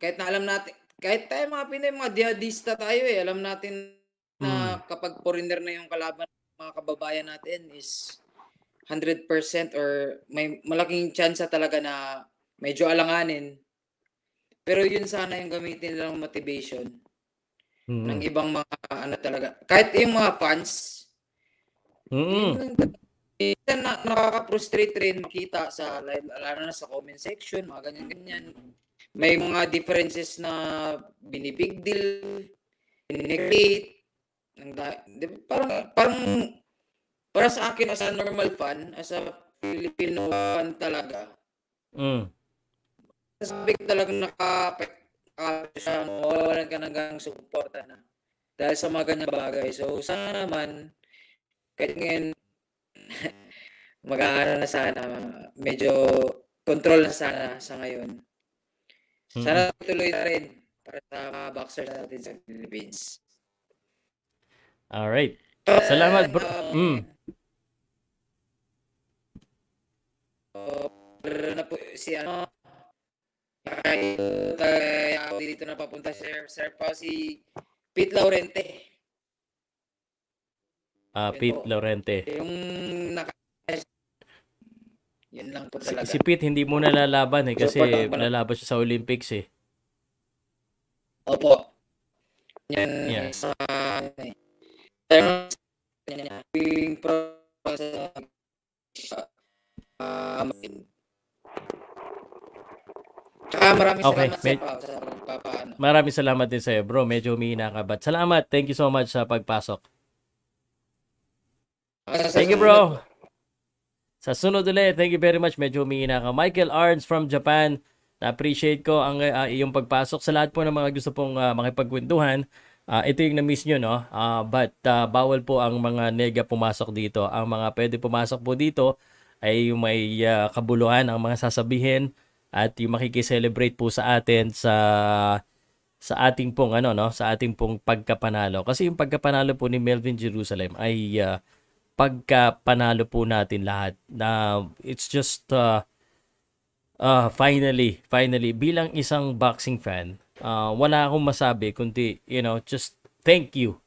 Kahit na alam natin, kahit tayo mga Pinay, mga diadista tayo eh. Alam natin na hmm. kapag foreigner na yung kalaban ng mga kababayan natin is 100% or may malaking chance talaga na medyo alanganin. Pero yun sana yung gamitin nilang motivation mm-hmm. ng ibang mga ano talaga. Kahit yung mga fans, mm-hmm. Minsan na, nakaka-frustrate rin makita sa live, lalo na sa comment section, mga ganyan-ganyan. May mga differences na binibigdil, deal, in parang, parang para sa akin as a normal fan, as a Filipino fan talaga, mm. sabi ko talaga naka-affect siya, mawawalan ka ng ganang suporta na dahil sa mga ganyang bagay. So, sana naman, kahit ngayon, mag na sana, medyo control na sana sa ngayon. Sana mm-hmm. tuloy na rin para sa mga boxers natin sa Philippines. All right. Salamat, bro. Mm. na po si ano, kaya ako dito na papunta, sir. Sir pa si Pete Laurente. Ah, Pete Laurente. Yung naka Yan lang po talaga. Si, si Pete hindi mo nalalaban eh kasi so, lalaban siya sa Olympics eh. Opo. Yan. Yeah. Sa, uh, pero, yung process uh, Tsaka maraming okay. Med- sa, sa pagpapaano. Maraming salamat din sa'yo, bro. Medyo umihina ka. But salamat. Thank you so much sa pagpasok. Thank you, bro. Sa sunod ulit, thank you very much. Medyo umihina ka. Michael Arns from Japan. Na-appreciate ko ang uh, iyong pagpasok sa lahat po ng mga gusto pong uh, makipagkwentuhan. Uh, ito yung na-miss nyo, no? Uh, but uh, bawal po ang mga nega pumasok dito. Ang mga pwede pumasok po dito ay yung may uh, kabuluhan ang mga sasabihin at yung makikiselebrate po sa atin sa sa ating pong ano no sa ating pong pagkapanalo kasi yung pagkapanalo po ni Melvin Jerusalem ay uh, pagkapanalo po natin lahat na it's just uh, uh, finally finally bilang isang boxing fan uh, wala akong masabi kundi, you know, just thank you.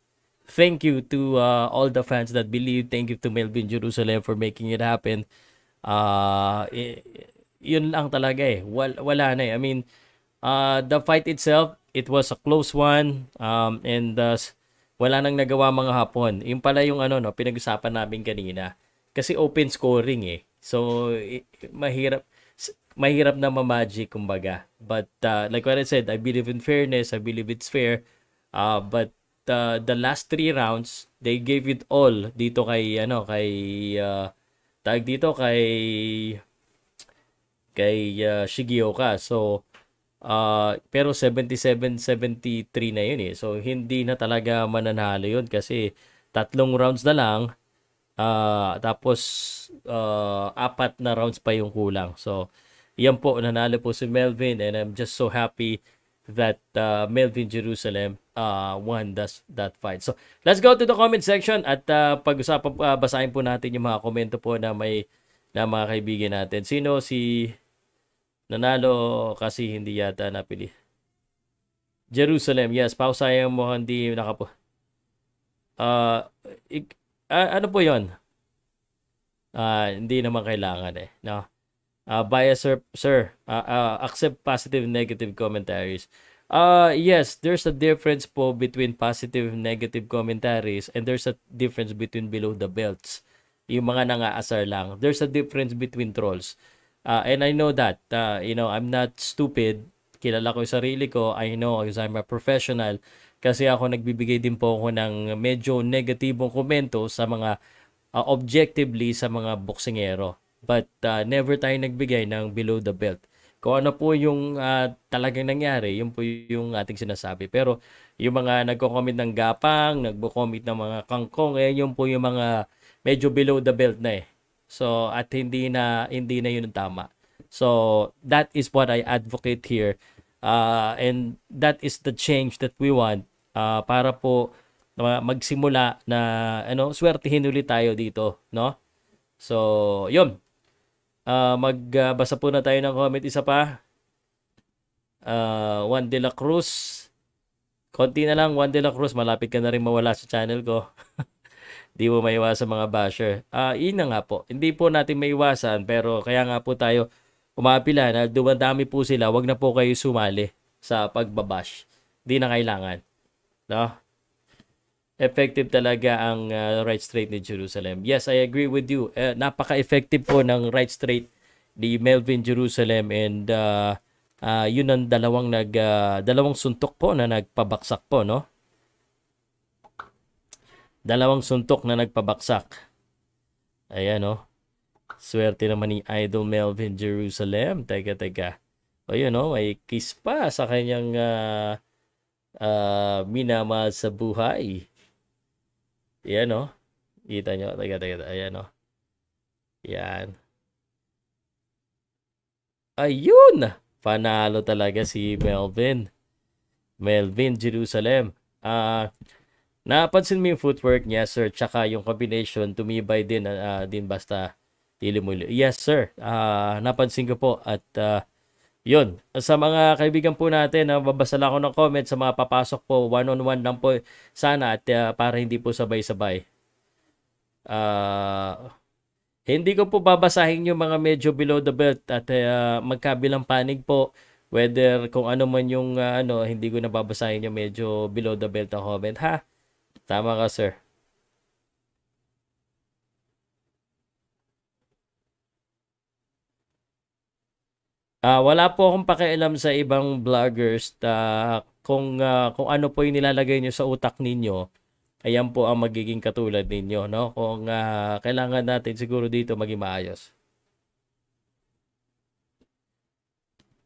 Thank you to uh, all the fans that believe. Thank you to Melvin Jerusalem for making it happen. Uh, yun lang talaga eh. wala na eh. I mean, uh, the fight itself, it was a close one. Um, and uh, wala nang nagawa mga hapon. Yung pala yung ano, no, pinag-usapan namin kanina. Kasi open scoring eh. So, eh, mahirap mahirap na ma-magic, kumbaga. But uh, like what I said, I believe in fairness, I believe it's fair. Uh, but uh, the last three rounds, they gave it all dito kay, ano, kay, uh, tag dito kay, kay uh, Shigeoka. So, uh, pero 77-73 na yun eh. So, hindi na talaga mananalo yun kasi tatlong rounds na lang uh, tapos uh, apat na rounds pa yung kulang. So, yan po, nanalo po si Melvin and I'm just so happy that uh, Melvin Jerusalem uh, won that, that fight. So, let's go to the comment section at uh, pag-usapan, uh, basahin po natin yung mga komento po na may na mga kaibigan natin. Sino si nanalo kasi hindi yata napili. Jerusalem, yes. Pausayang mo hindi nakapo. Uh, ik, uh, ano po yon? Uh, ah, hindi naman kailangan eh. No? Uh, bias, sir, sir uh, uh, accept positive negative commentaries. Uh, yes, there's a difference po between positive negative commentaries and there's a difference between below the belts. Yung mga nangaasar lang. There's a difference between trolls. Uh, and I know that. Uh, you know, I'm not stupid. Kilala ko yung sarili ko. I know because I'm a professional. Kasi ako nagbibigay din po ako ng medyo negatibong komento sa mga uh, objectively sa mga boksingero. But uh, never tayo nagbigay ng below the belt. Kung ano po yung uh, talagang nangyari, yun po yung ating sinasabi. Pero yung mga nagko-comment ng gapang, nagko-comment ng mga kangkong, eh, yun po yung mga medyo below the belt na eh. So at hindi na hindi na yun tama. So that is what I advocate here. Uh, and that is the change that we want uh, para po magsimula na ano swertihin ulit tayo dito, no? So, yun. Uh, magbasa uh, po na tayo ng comment. Isa pa. Uh, Juan De La Cruz. Konti na lang, Juan De La Cruz. Malapit ka na rin mawala sa channel ko. Hindi mo maiwasan mga basher. Uh, ah, ina nga po. Hindi po natin maiwasan. Pero kaya nga po tayo umapila na dumadami po sila. Wag na po kayo sumali sa pagbabash. Hindi na kailangan. No? effective talaga ang uh, right straight ni Jerusalem. Yes, I agree with you. Uh, napaka-effective po ng right straight ni Melvin Jerusalem and uh, uh, yun ang dalawang nag uh, dalawang suntok po na nagpabaksak po, no? Dalawang suntok na nagpabaksak. Ayan, no? Swerte naman ni Idol Melvin Jerusalem. Teka, teka. O yun, no? May kiss pa sa kanyang uh, uh, minamahal sa buhay. Yan no? Kita nyo. Taga, taga, ayan no? Oh. Yan. Ayun! Panalo talaga si Melvin. Melvin Jerusalem. Ah... Uh, Napansin mo yung footwork niya, sir, tsaka yung combination, tumibay din, uh, din basta ilimuli. Yes, sir. Uh, napansin ko po at uh, yun, sa mga kaibigan po natin, uh, ah, babasa lang ako ng comment sa mga papasok po, one-on-one lang po eh, sana at uh, para hindi po sabay-sabay. Uh, hindi ko po babasahin yung mga medyo below the belt at uh, magkabilang panig po. Whether kung ano man yung uh, ano, hindi ko nababasahin yung medyo below the belt na comment ha. Tama ka sir. Uh, wala po akong pakialam sa ibang vloggers ta kung uh, kung ano po yung nilalagay niyo sa utak ninyo. Ayan po ang magiging katulad ninyo, no? Kung uh, kailangan natin siguro dito maging maayos.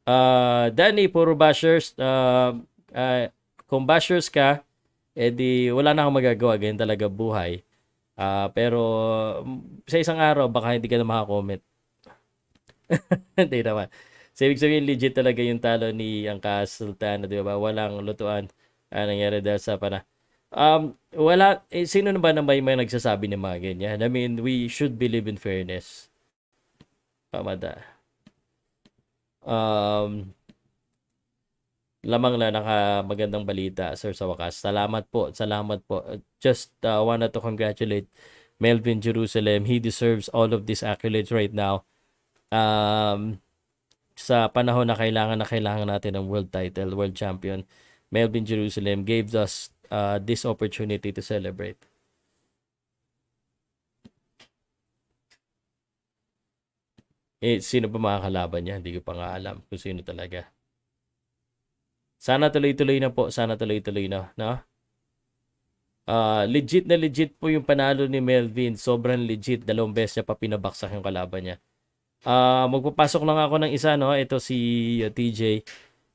Uh, Danny, puro bashers. Uh, uh, kung bashers ka, edi wala na akong magagawa. Ganyan talaga buhay. Uh, pero mm, sa isang araw, baka hindi ka na makakomment. hindi naman. So, ibig sabihin, legit talaga yung talo ni Angka Sultan, di ba? Walang lutuan Ano nangyari dahil sa pana. Um, wala, eh, sino na ba na may, may nagsasabi ng mga ganyan? I mean, we should believe in fairness. Pamada. Um, lamang na naka magandang balita, sir, sa wakas. Salamat po, salamat po. Just uh, wanted to congratulate Melvin Jerusalem. He deserves all of these accolades right now. Um, sa panahon na kailangan na kailangan natin ng world title, world champion, Melvin Jerusalem gave us uh, this opportunity to celebrate. Eh, sino pa makakalaban niya? Hindi ko pa nga alam kung sino talaga. Sana tuloy-tuloy na po. Sana tuloy-tuloy na. No? Uh, legit na legit po yung panalo ni Melvin. Sobrang legit. Dalawang beses niya pa pinabaksak yung kalaban niya. Uh, magpapasok lang ako ng isa, no? Ito si uh, TJ.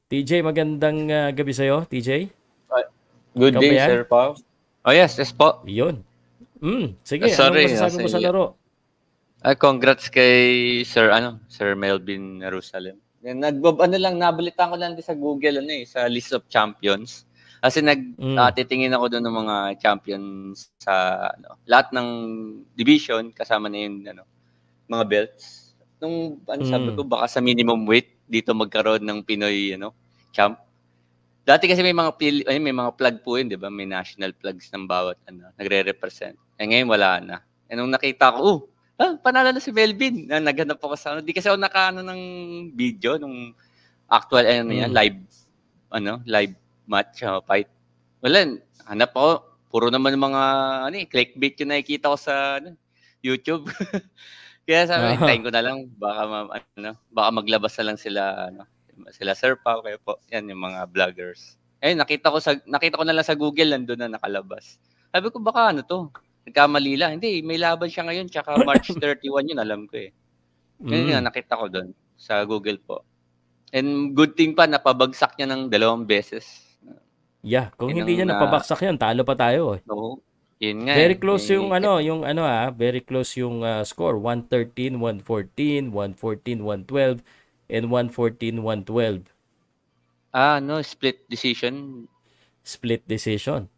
TJ, magandang uh, gabi sa'yo, TJ. Uh, good Ikaw day, Sir Pao. Oh yes, yes po. Yun. Mm, sige, uh, sorry, anong masasabi mo sa laro? Uh, congrats kay Sir ano, Sir Melvin Jerusalem. Nagbob, ano lang nabalitaan ko lang din sa Google ano eh, sa list of champions. Kasi nag mm. uh, ako doon ng mga champions sa ano, lahat ng division kasama na yung ano, mga belts. Nung ano mm. sabi hmm. ko, baka sa minimum weight dito magkaroon ng Pinoy ano, champ. Dati kasi may mga pil, ay, may mga plug po yun, 'di ba? May national plugs ng bawat ano, nagre-represent. Eh ngayon wala na. Eh nung nakita ko, oh, ah, panalo na si Melvin. Na, naghanap ako sa ano. Di kasi ako nakaano ng video nung actual ano mm. yan, hmm. live ano, live match uh, fight. Wala, hanap ako. Puro naman mga ano, eh, clickbait yung nakikita ko sa ano, YouTube. Kaya sabi, uh-huh. hintayin ko na lang baka ma- ano, baka maglabas na lang sila ano, sila Sir Pau kayo po. Yan yung mga vloggers. Eh nakita ko sa nakita ko na lang sa Google nandoon na nakalabas. Sabi ko baka ano to? Nagkamali lang. Hindi, may laban siya ngayon tsaka March 31 yun alam ko eh. Yun mm. nakita ko doon sa Google po. And good thing pa napabagsak niya ng dalawang beses. Yeah, kung yun hindi niya na, napabagsak yan, talo pa tayo eh. No, yun nga. Very eh, close yung ano, yung ano ah, very close yung uh, score. 113, 114, 114, 112 and 114, 112. Ah, no, split decision. Split decision.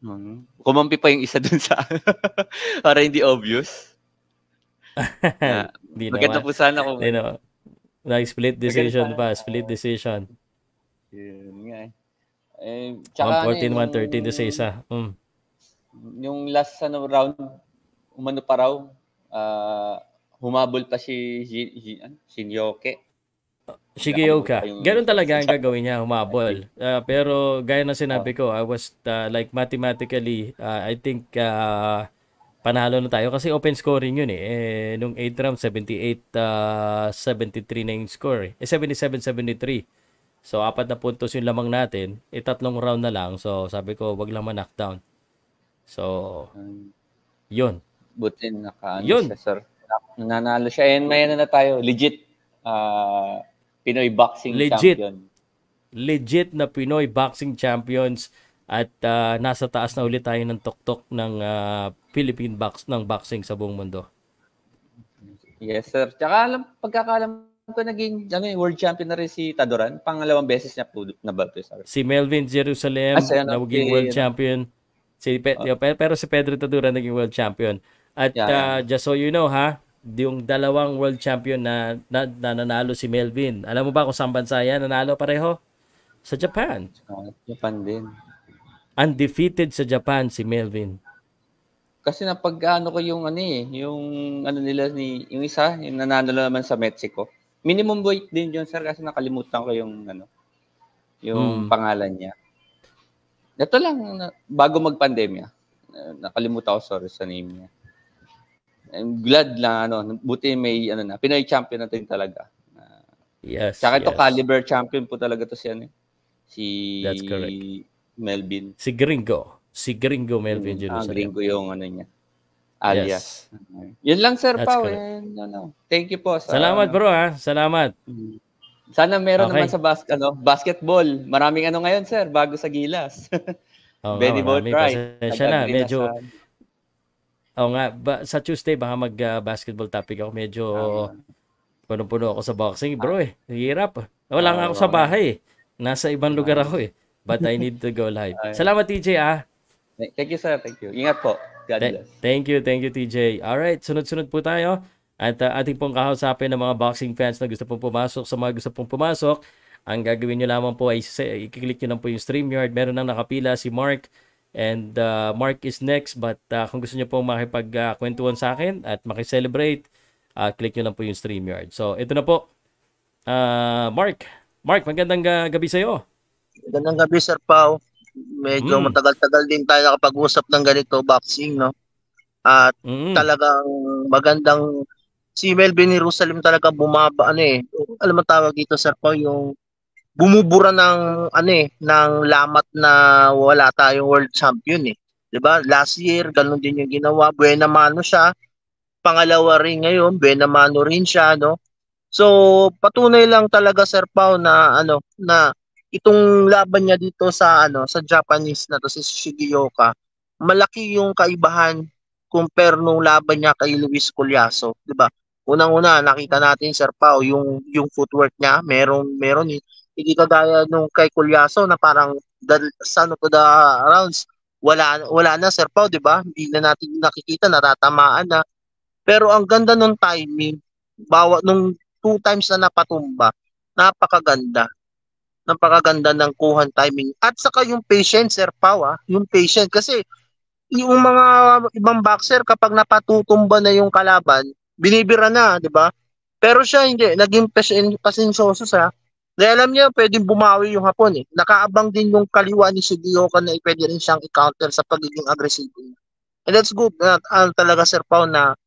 Hmm. Kumampi pa yung isa dun sa para hindi obvious. yeah. Di Maganda naman. po sana kung... Di naman. Nag-split decision pa. Split decision. Yun nga eh. 114, eh, 113 yung... sa isa. Mm yung last ano, round, umano pa raw, uh, humabol pa si, Jin, Jin, ano, Shinyoke. Shigeoka. Ganun talaga ang gagawin niya, humabol. Uh, pero gaya ng sinabi oh. ko, I was uh, like mathematically, uh, I think uh, panalo na tayo kasi open scoring yun eh. eh nung 8 th round, 78, uh, 73 na yung score eh. eh 77-73. So apat na puntos yung lamang natin. Eh tatlong round na lang. So sabi ko, wag lang man knockdown So, yun. Buti naka yun. siya, sir. Nanalo siya. And may ano na tayo. Legit uh, Pinoy boxing Legit. champion. Legit na Pinoy boxing champions at uh, nasa taas na ulit tayo ng tuktok ng uh, Philippine box ng boxing sa buong mundo. Yes, sir. Tsaka alam, pagkakalam ko naging ano, eh, world champion na rin si Tadoran. Pangalawang beses niya po na ba, sir? Si Melvin Jerusalem, ah, so, ano, naging world champion. Si Pe- uh, pero si Pedro Tadura naging world champion. At yeah. uh, just so you know ha, yung dalawang world champion na, na, na nanalo si Melvin. Alam mo ba kung saan bansa yan nanalo pareho? Sa Japan. Japan din. Undefeated sa Japan si Melvin. Kasi napag-ano ko yung ano eh, yung ano nila ni yung isa, yung nanalo naman sa Mexico. Minimum weight din yun sir kasi nakalimutan ko yung ano, yung hmm. pangalan niya. Ito lang, bago mag-pandemya. Eh, nakalimutan ko, sorry, sa name niya. I'm glad na, ano, buti may, ano na, Pinoy champion natin talaga. Uh, yes, Tsaka yes. caliber champion po talaga to si, ano, si That's correct. Melvin. Si Gringo. Si Gringo Melvin hmm, Jerusalem. Ah, Gringo yung, ano niya. Alias. Yes. Yun lang, Sir That's Pao. No, And, ano, thank you po. Sa, Salamat, ano, bro, ha? Salamat. Mm-hmm. Sana meron okay. naman sa bas- ano, basketball. Maraming ano ngayon, sir, bago sa Gilas. oh, Benny oh, Botry. Siya na, medyo... Oo oh, nga, ba, sa Tuesday, baka mag-basketball ah, uh, topic ako. Medyo uh, puno-puno ako sa boxing, bro ah. eh. Hirap. Wala uh, ako sa bahay eh. Nasa ibang ah. lugar ako eh. But I need to go live. Salamat, TJ ah. Thank you, sir. Thank you. Ingat po. God bless. Th- thank you, thank you, TJ. All right, sunod-sunod po tayo. At uh, ating pong kakausapin ng mga boxing fans na gusto pong pumasok sa mga gusto pong pumasok. Ang gagawin nyo lamang po ay i-click nyo lang po yung StreamYard. Meron nang nakapila si Mark. And uh, Mark is next. But uh, kung gusto nyo pong makipagkwentuhan sa akin at makiselebrate, uh, click nyo lang po yung StreamYard. So ito na po. Uh, Mark. Mark, magandang gabi sa iyo. Magandang gabi, Sir Pau. Medyo mm. matagal-tagal din tayo nakapag-usap ng ganito boxing, no? At mm. talagang magandang si Melvin Jerusalem talaga bumaba ano eh. Alam mo tawag dito sir ko yung bumubura ng ano eh ng lamat na wala tayong world champion eh. 'Di ba? Last year ganun din yung ginawa. Buena mano siya. Pangalawa rin ngayon, buena mano rin siya no. So patunay lang talaga Sir Pau na ano na itong laban niya dito sa ano sa Japanese na to si Shigeoka malaki yung kaibahan compare nung laban niya kay Luis Colyaso, 'di ba? Unang-una, nakita natin, Sir Pao, yung, yung footwork niya, meron, meron, eh. hindi kagaya nung kay Kulyaso na parang the, son of the rounds, wala, wala na, Sir Pao, di ba? Hindi na natin nakikita, natatamaan na. Pero ang ganda nung timing, bawa, nung two times na napatumba, napakaganda napakaganda ng kuhan timing. At saka yung patience, Sir Pau, ah, yung patience. Kasi yung mga ibang boxer, kapag napatutumba na yung kalaban, binibira na, di ba? Pero siya hindi, naging pasensoso sa dahil alam niya, pwedeng bumawi yung Hapon eh. Nakaabang din yung kaliwa ni Shigeoka na pwede rin siyang i-counter sa pagiging agresibo niya. And that's good na uh, talaga Sir Pao na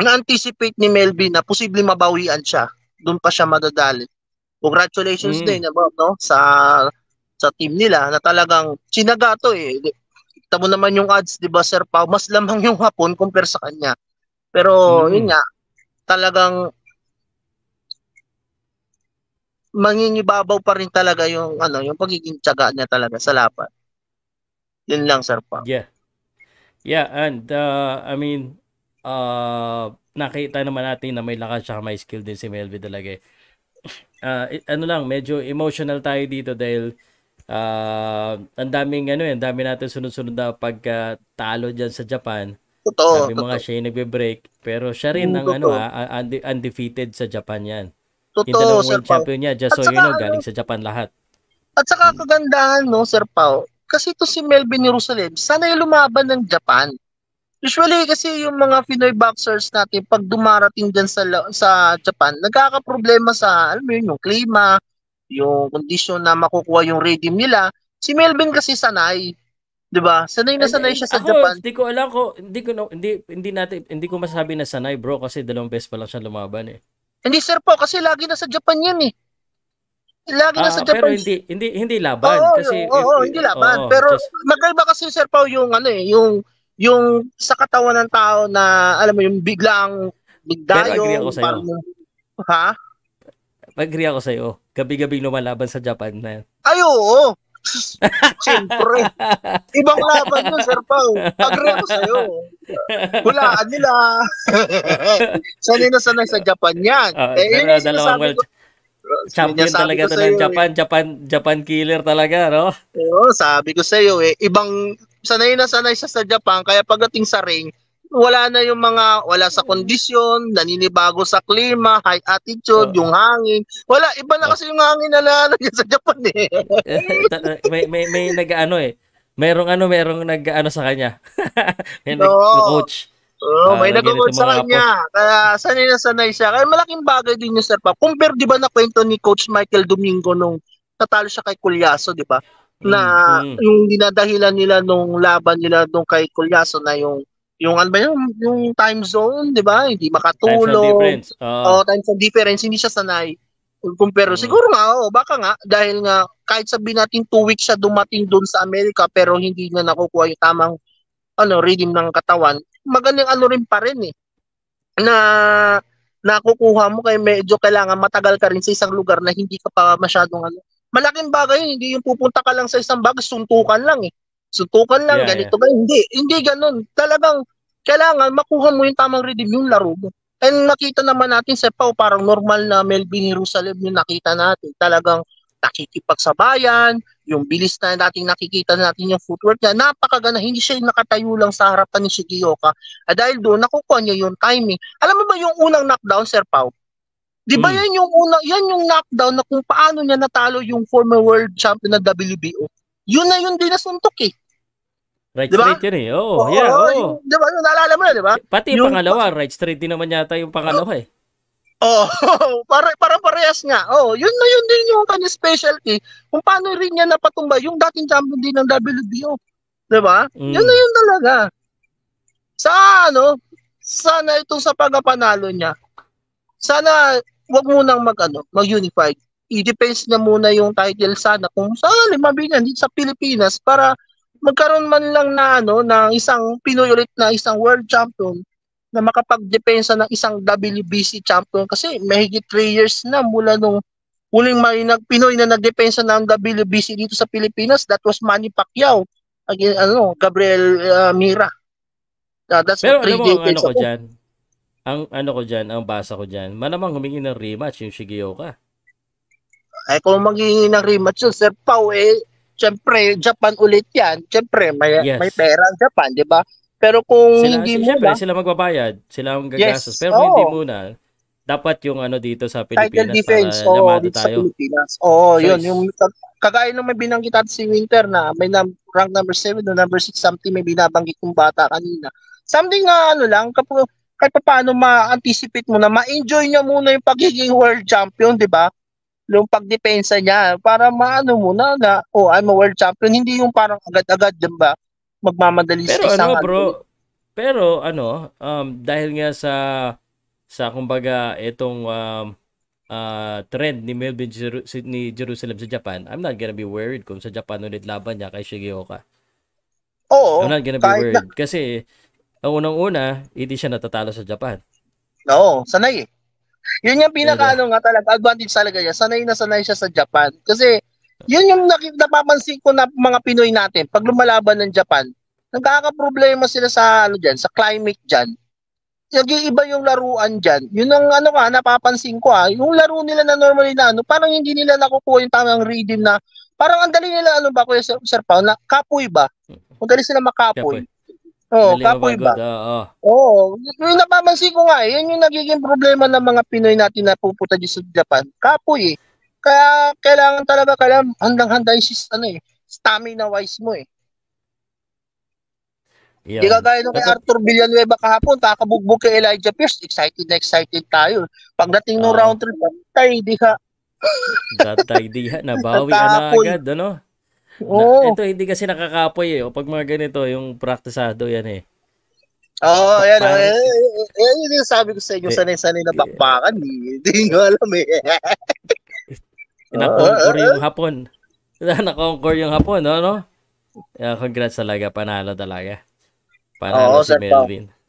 na-anticipate ni Melvin na posibleng mabawian siya. Doon pa siya madadali. Congratulations mm. din about, no? sa sa team nila na talagang sinagato eh. Kita mo naman yung odds, di ba Sir Pao? Mas lamang yung Hapon compare sa kanya. Pero mm-hmm. yun nga, talagang mangingibabaw pa rin talaga yung ano, yung pagiging tiyaga niya talaga sa lapat. Yun lang sir pa. Yeah. Yeah, and uh, I mean uh, nakita naman natin na may lakas siya, may skill din si Melvin talaga. Eh. Uh, ano lang, medyo emotional tayo dito dahil uh, ang daming ano eh, ang dami natin sunod-sunod na pagkatalo uh, diyan sa Japan. Totoo. Sabi mo nga siya yung nagbe-break. Pero siya rin mm, ang ano, ha, ah, ah, undefeated sa Japan yan. Totoo, yung dalawang Sir world champion niya, just at so you know, ano, galing sa Japan lahat. At saka kagandahan, no, Sir Pao, kasi ito si Melvin Jerusalem, sana yung lumaban ng Japan. Usually kasi yung mga Pinoy boxers natin pag dumarating diyan sa sa Japan, nagkakaproblema sa alam mo yun, yung klima, yung kondisyon na makukuha yung rhythm nila. Si Melvin kasi sanay. 'di ba? Sanay na sanay siya sa ako, Japan. Hindi ko alam ko hindi ko hindi hindi natin hindi ko masasabi na sanay, bro, kasi dalawang beses pa lang siya lumaban eh. Hindi sir po kasi lagi na sa Japan 'yan eh. Lagi na ah, sa Japan. Pero hindi hindi hindi laban oo, kasi oo, oo, hindi laban. Oo, pero just... magkaiba kasi sir po yung ano eh, yung yung sa katawan ng tao na alam mo yung biglang bigdayong parang ha? Agree ako sa iyo. gabi gabing lumalaban sa Japan na yan. Ay, oo. Siyempre. Ibang laban yun, Sir Pao. Agree ako sa'yo. Hulaan nila. sanay na sanay sa Japan yan. Uh, eh, yun yung sinasabi ko. Champion talaga to ng Japan, eh. Japan, Japan killer talaga, no? Oo, sabi ko sa iyo eh, ibang sanay na sanay siya sa Japan kaya pagdating sa ring, wala na yung mga wala sa mm. kondisyon, naninibago sa klima, high attitude, oh. yung hangin. Wala, iba na kasi oh. yung hangin na lalagyan sa Japan eh. may may may nag-ano eh. Merong ano, merong nag-ano sa kanya. may no. nag-coach. Oh, uh, may nag-coach sa kanya. Apos. Kaya sanay na sanay siya. Kaya malaking bagay din yung Sir Pop. Compare 'di ba na kwento ni Coach Michael Domingo nung tatalo siya kay Kulyaso, 'di ba? na mm-hmm. yung dinadahilan nila nung laban nila nung kay Kulyaso na yung yung ano ba yun, yung time zone, di ba? Hindi makatulog. Time zone difference. Oh. oh, time zone difference, hindi siya sanay. Compare, hmm. siguro nga, oh, baka nga, dahil nga, kahit sabihin natin two weeks siya dumating doon sa Amerika, pero hindi na nakukuha yung tamang ano, rhythm ng katawan, magaling ano rin pa rin eh. Na nakukuha mo kay medyo kailangan matagal ka rin sa isang lugar na hindi ka pa masyadong ano. Malaking bagay yun, hindi yung pupunta ka lang sa isang bag, suntukan lang eh. Sutukan lang, yeah, ganito yeah. ba? Hindi, hindi ganun. Talagang kailangan makuha mo yung tamang rhythm yung laro mo. And nakita naman natin sa Pau, parang normal na Melvin Jerusalem yung nakita natin. Talagang nakikipagsabayan, yung bilis na natin nakikita natin yung footwork niya, napakaganda. Hindi siya yung nakatayo lang sa harapan ni Shigeoka. At dahil doon, nakukuha niya yung timing. Alam mo ba yung unang knockdown, Sir Pau? Di ba hmm. yan yung unang, yan yung knockdown na kung paano niya natalo yung former world champion na WBO. Yun na yun din nasuntok eh. Right diba? straight yun eh. Oo, oh, yeah. Oh. Yung, diba? Yung naalala mo na, diba? Pati yung pangalawa, right straight din naman yata yung pangalawa eh. Oo, oh, para, para parehas nga. Oo, oh, yun na yun din yung kanyang specialty. Kung paano rin niya napatumba yung dating champion din ng WBO. Diba? Mm. Yun na yun talaga. Sa ano, sana itong sa pagkapanalo niya, sana wag munang mag ano, mag unify I-depends na muna yung title sana kung sa halimbawa eh, niya sa Pilipinas para magkaroon man lang na ano ng isang Pinoy ulit na isang world champion na makapagdepensa ng isang WBC champion kasi mahigit 3 years na mula nung huling marinag Pinoy na nagdepensa ng WBC dito sa Pilipinas that was Manny Pacquiao again ano Gabriel uh, Mira uh, that's Pero alam mo ano ko diyan ang ano ko diyan ang basa ko diyan malamang humingi ng rematch yung Shigeoka ay kung magiging ng rematch yun, Sir Pau, eh, syempre Japan ulit yan. Syempre may, yes. may pera ang Japan, di ba? Pero kung sila, hindi mo na... sila magbabayad. Sila ang gagastos. Yes. Pero oh. hindi muna, dapat yung ano dito sa Pilipinas Title defense, para oh, lamado tayo. Sa Pilipinas. Oo, oh, yun. Yung, kagaya nung may binanggit natin si Winter na may num- rank number 7 o number 6 something may binabanggit kong bata kanina. Something na ano lang, kapag kahit paano ma-anticipate mo na ma-enjoy niya muna yung pagiging world champion, di ba? yung pagdepensa niya para maano mo na na oh I'm a world champion hindi yung parang agad-agad din ba magmamadali pero sa ano bro pero ano um, dahil nga sa sa kumbaga itong um, uh, trend ni Melvin Jeru- ni Jerusalem sa Japan I'm not gonna be worried kung sa Japan ulit laban niya kay Shigeoka Oo. I'm not gonna be worried na... kasi ang unang-una hindi siya natatalo sa Japan Oo, sanay eh yun yung pinaka ano nga talaga, advantage talaga niya. Sanay na sanay siya sa Japan. Kasi yun yung nakik- napapansin ko na mga Pinoy natin, pag lumalaban ng Japan, nagkakaproblema sila sa ano diyan, sa climate diyan. Nag-iiba yung laruan diyan. Yun ang ano ka, napapansin ko ah, yung laro nila na normally na ano, parang hindi nila nakukuha yung tamang rhythm na parang ang dali nila ano ba kuya Sir, Sir Pao, na kapoy ba? Ang dali sila makapoy. Kapoy oh, kapoy ba? Oo. Ah, oh. Oo. Yung napapansin ko nga, eh, yun yung nagiging problema ng mga Pinoy natin na pupunta dito sa Japan. Kapoy eh. Kaya kailangan talaga kailangan handang-handa yung sis, ano eh, stamina wise mo eh. Yeah. Di kagaya nung kay Arthur Villanueva kahapon, kakabugbog kay Elijah Pierce, excited na excited tayo. Pagdating ng uh, ah. round trip, patay, di ka. Datay, di ka. Nabawi na agad, ano? Oo. Na, ito hindi kasi nakakapoy eh. pag mga ganito, yung praktisado yan eh. Oo, oh, yan. Eh, eh, yun sabi ko sa inyo, eh, sanay-sanay na eh. bakbakan. Eh. Hindi ko alam eh. Nakonquer yung hapon. Nakonquer yung hapon, no? no? Yeah, congrats talaga. Panalo talaga. Panalo Oo, si Melvin. Pa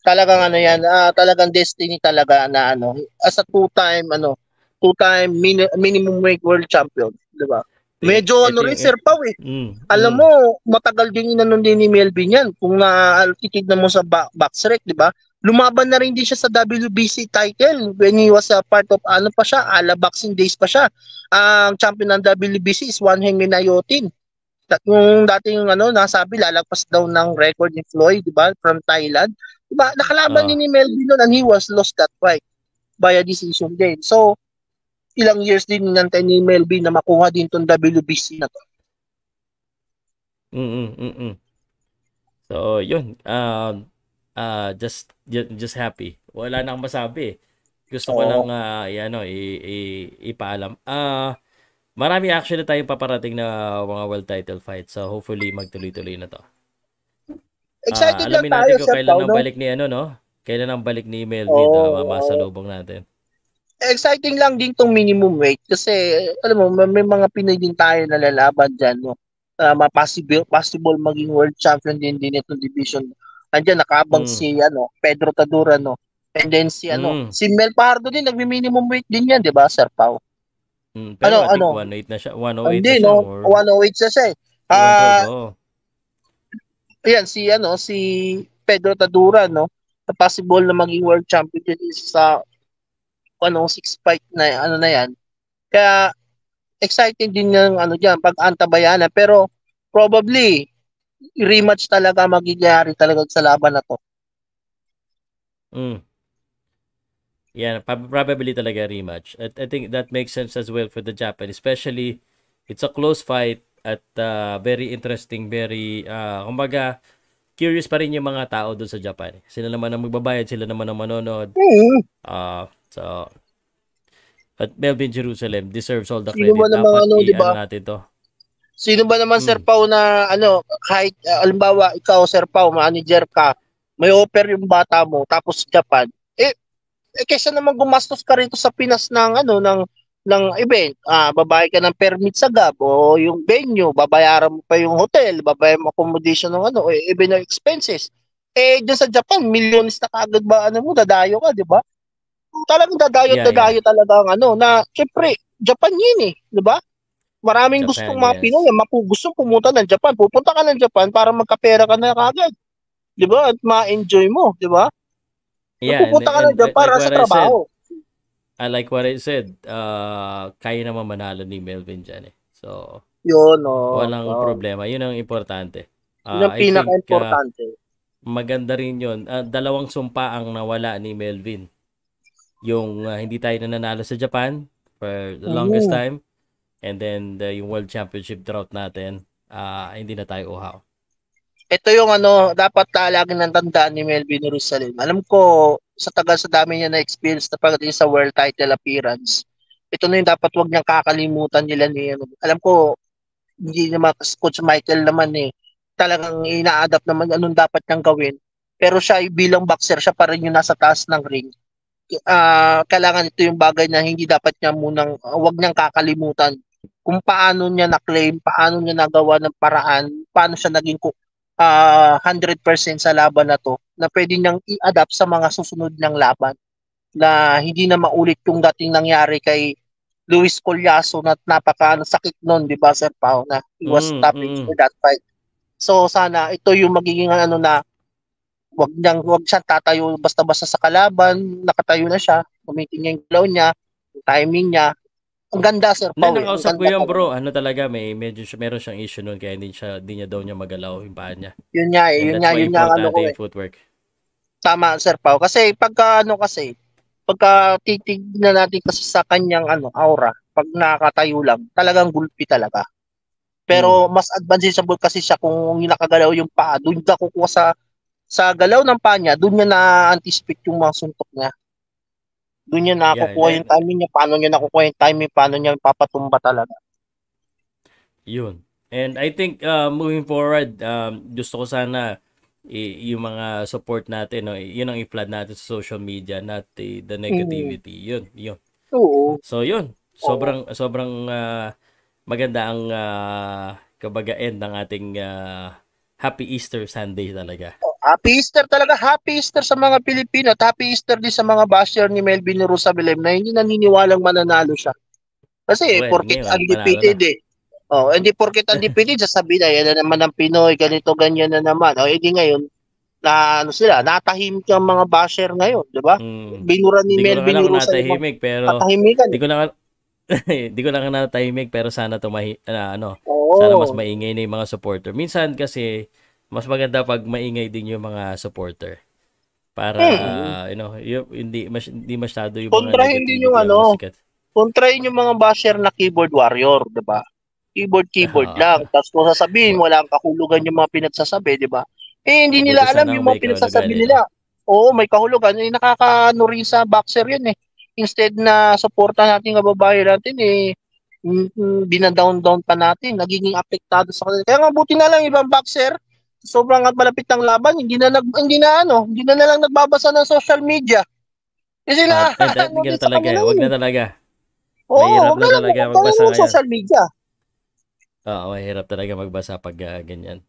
talagang ano yan, uh, talagang destiny talaga na ano, as a two-time ano, two-time min- minimum weight world champion, 'di ba? Medyo ano rin, Sir eh. Pau eh. Mm, Alam mm. mo, matagal din inanon din ni Melvin yan. Kung na uh, titignan mo sa back, backstreak, di ba? Lumaban na rin din siya sa WBC title when he was a part of ano pa siya, ala boxing days pa siya. Ang champion ng WBC is Juan Henry Nayotin. Yung dating ano, nasabi lalagpas daw ng record ni Floyd, di ba? From Thailand. Di ba? Nakalaban uh. ni Melvin noon and he was lost that fight by a decision game. So, ilang years din ninantay ni Melby na makuha din tong WBC na to. Mm mm -mm. So, yun. Um, uh, just just happy. Wala nang masabi. Gusto ko lang uh, ano, i, i, ipaalam. Ah, uh, marami actually tayong paparating na mga world title fight. So, hopefully magtuloy-tuloy na to. Ah, Excited uh, lang tayo natin kung kailan ang balik ni ano, no? Kailan ang balik ni Melvin oh, na uh, natin exciting lang din tong minimum weight kasi alam mo may, mga Pinoy din tayo na lalaban diyan no. Uh, possible possible maging world champion din din itong division. Andiyan nakabang mm. si ano Pedro Tadura no. And then si mm. ano hmm. si Mel Pardo din nagmi-minimum weight din yan, 'di ba, Sir Pau? Mm, ano, ano 108 na siya, 108 hindi, na siya. No? Or... 108 na siya eh. Uh, oh. Ayan si ano si Pedro Tadura no. Possible na maging world champion din sa kung anong six fight na ano na yan. Kaya exciting din ng ano diyan pag antabayana pero probably rematch talaga magigyari talaga sa laban na to. Mm. Yeah, probably talaga rematch. I, I think that makes sense as well for the Japan, especially it's a close fight at uh, very interesting, very uh, kumbaga curious pa rin yung mga tao doon sa Japan. Sila naman ang magbabayad, sila naman ang manonood. Uh, So, at Melvin Jerusalem deserves all the credit. Sino ba naman, Dapat ano, diba? natin to. Sino ba naman, hmm. Sir Pau, na ano, kahit, uh, alimbawa, ikaw, Sir Pau, manager ka, may offer yung bata mo, tapos Japan, eh, eh kaysa naman gumastos ka rito sa Pinas ng, ano, ng, ng event, ah, babae ka ng permit sa GAB o yung venue, babayaran mo pa yung hotel, babayaran mo accommodation ng ano, eh, even yung expenses. Eh, dyan sa Japan, millions na kagad ba, ano mo, dadayo ka, di ba? talagang dadayo yeah, dadayo yeah. talaga ang ano na syempre Japan yun eh, 'di ba? Maraming Japan, gustong mga yes. Pinoy, mapu gustong pumunta ng Japan. Pupunta ka ng Japan para magkapera ka na kagad. 'Di ba? At ma-enjoy mo, 'di ba? Yeah, pupunta ka ng Japan and, like sa trabaho. I, ah, like what I said. Uh, kaya naman manalo ni Melvin dyan eh. So, yun, Oh, walang oh. problema. Yun ang importante. Uh, yun ang pinaka-importante. uh, maganda rin yun. Uh, dalawang sumpa ang nawala ni Melvin yung uh, hindi tayo nananalo sa Japan for the longest time and then the, yung World Championship drought natin uh, hindi na tayo uhaw. Ito yung ano, dapat uh, lagi nang ni Melvin Jerusalem. Alam ko, sa tagal sa dami niya na experience na pagdating sa world title appearance, ito na yung dapat wag niyang kakalimutan nila ni ano. Alam ko, hindi naman Coach Michael naman eh, talagang ina-adapt naman anong dapat niyang gawin. Pero siya bilang boxer, siya pa rin yung nasa taas ng ring uh, kailangan ito yung bagay na hindi dapat niya munang ah, wag niyang kakalimutan kung paano niya na-claim, paano niya nagawa ng paraan, paano siya naging uh, ah, 100% sa laban na to na pwede niyang i-adapt sa mga susunod niyang laban na hindi na maulit yung dating nangyari kay Luis Colyaso na napaka sakit noon, di ba, Sir Pao, na he was mm, stopping mm. for that fight. So sana ito yung magiging ano na wag niyang wag siya tatayo basta-basta sa kalaban, nakatayo na siya, niya yung glow niya, yung timing niya. Ang ganda sir Paul. Hindi nakausap ko yan bro, ano talaga may medyo meron siyang issue noon kaya hindi siya hindi niya daw niya magalaw yung paa niya. Yun niya, eh, yun niya, yun niya ano ko. Eh. Footwork. Tama sir Pau kasi pag ano kasi pagka titignan natin kasi sa kanyang ano aura pag nakatayo lang talagang gulpi talaga. Pero hmm. mas advanced sa kasi siya kung nakagalaw yung paa, doon ka kukuha sa sa galaw ng panya, doon niya na-anticipate yung mga suntok niya. Doon niya nakukuha yeah, yeah. yung timing niya, paano niya nakukuha yung timing, paano niya papatumba talaga. Yun. And I think uh, moving forward, um, gusto ko sana i- yung mga support natin, no, yun ang i-flood natin sa social media, not the, the mm. negativity. Mm. Yun, yun. Oo. So yun, sobrang Oo. sobrang uh, maganda ang uh, kabaga end ng ating uh, Happy Easter Sunday talaga. Oh, happy Easter talaga. Happy Easter sa mga Pilipino at happy Easter din sa mga basher ni Melvin Jerusalem na hindi naniniwalang mananalo siya. Kasi well, porkit ngayon, undefeated eh. Oh, hindi porkit defeated sasabihin na yan na naman ang Pinoy, ganito, ganyan na naman. oh, edi ngayon, na ano sila, natahimik ang mga basher ngayon, di ba? Mm. Binura ni Mel, binura sa natahimik, pero natahimikan. Eh. Di ko na, Hindi ko lang na timing pero sana to uh, ano, Oo. sana mas maingay na 'yung mga supporter. Minsan kasi mas maganda pag maingay din 'yung mga supporter. Para hmm. uh, you know, hindi mas, hindi masyado 'yung kontra hindi 'yung ano. Kontra 'yung mga basher na keyboard warrior, 'di ba? Keyboard keyboard uh, lang. Tapos kung sasabihin walang kahulugan 'yung mga pinagsasabi, 'di ba? Eh hindi nila alam 'yung mga pinagsasabi nila. Oo, may kahulugan. Eh, nakaka-Norisa boxer 'yun eh instead na suporta natin babae natin eh mm, mm, binadown-down pa natin, nagiging apektado sa kanila. Kaya nga buti na lang ibang boxer, sobrang at malapit ng laban, hindi na nag hindi na ano, hindi na, na lang nagbabasa ng social media. Kasi ah, eh, na uh, eh. that, ano, talaga, wag na talaga. oh, wag na talaga magbasa ng social media. Oo, oh, mahirap talaga magbasa pag uh, ganyan.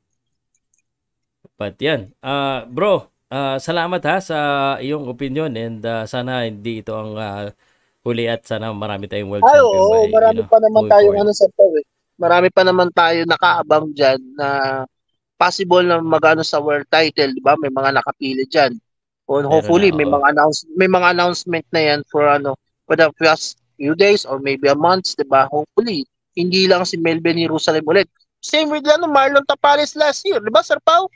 But yan, uh, bro, Uh, salamat ha sa iyong opinion and uh, sana hindi ito ang uh, huli at sana marami tayong world Ay, champion. Oo, by, marami you know, pa naman tayong ano sa to eh. Marami pa naman tayo nakaabang diyan na possible na magano sa world title, 'di ba? May mga nakapili diyan. And hopefully may mga announce may mga announcement na 'yan for ano for the past few days or maybe a month, 'di ba? Hopefully hindi lang si Melvin Jerusalem ulit. Same with ano Marlon Tapales last year, 'di ba, Sir Pau?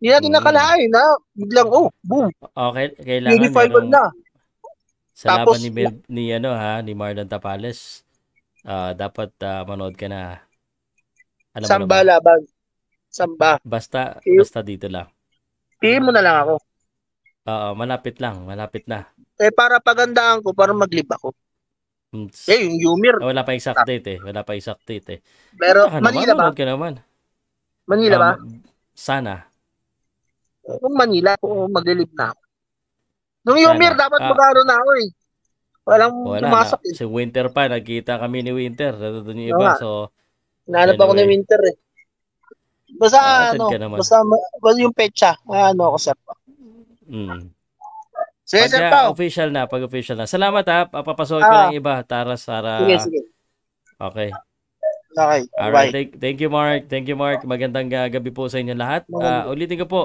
Hindi natin mm. nakalain na biglang oh, boom. Okay, kailangan Unified merong, na. Sa Tapos, laban ni, Bel, ni ano ha, ni Marlon Tapales, uh, dapat uh, manood ka na. Alam Samba laban. Samba. Basta, I- basta dito lang. Tingin mo na lang ako. Oo, malapit lang, malapit na. Eh, para pagandaan ko, para maglib ako. Mm. Eh, yung Yumir. Eh, wala pa exact date eh. Wala pa exact date eh. Pero, ano Manila ba? Ka naman. Manila um, ba? Sana. Kung Manila, kung maglilib na ako. Nung yung year, dapat ah. magkaroon na ako eh. Walang Wala pumasok na. eh. Si Winter pa, nagkita kami ni Winter. Doon yung iba, so... Nahanap anyway. ako ni Winter eh. Basta ah, ano, basta, basta yung pecha, ano ako sir. Mm. Sige, sir Pao. Ah, official na, pag official na. Salamat ha, papasok ah. ko ah. lang iba, Tara, Sara. Sige, sige. Okay. Okay. All right. Thank, thank you, Mark. Thank you, Mark. Magandang ah, gabi po sa inyo lahat. Uh, ulitin ko po,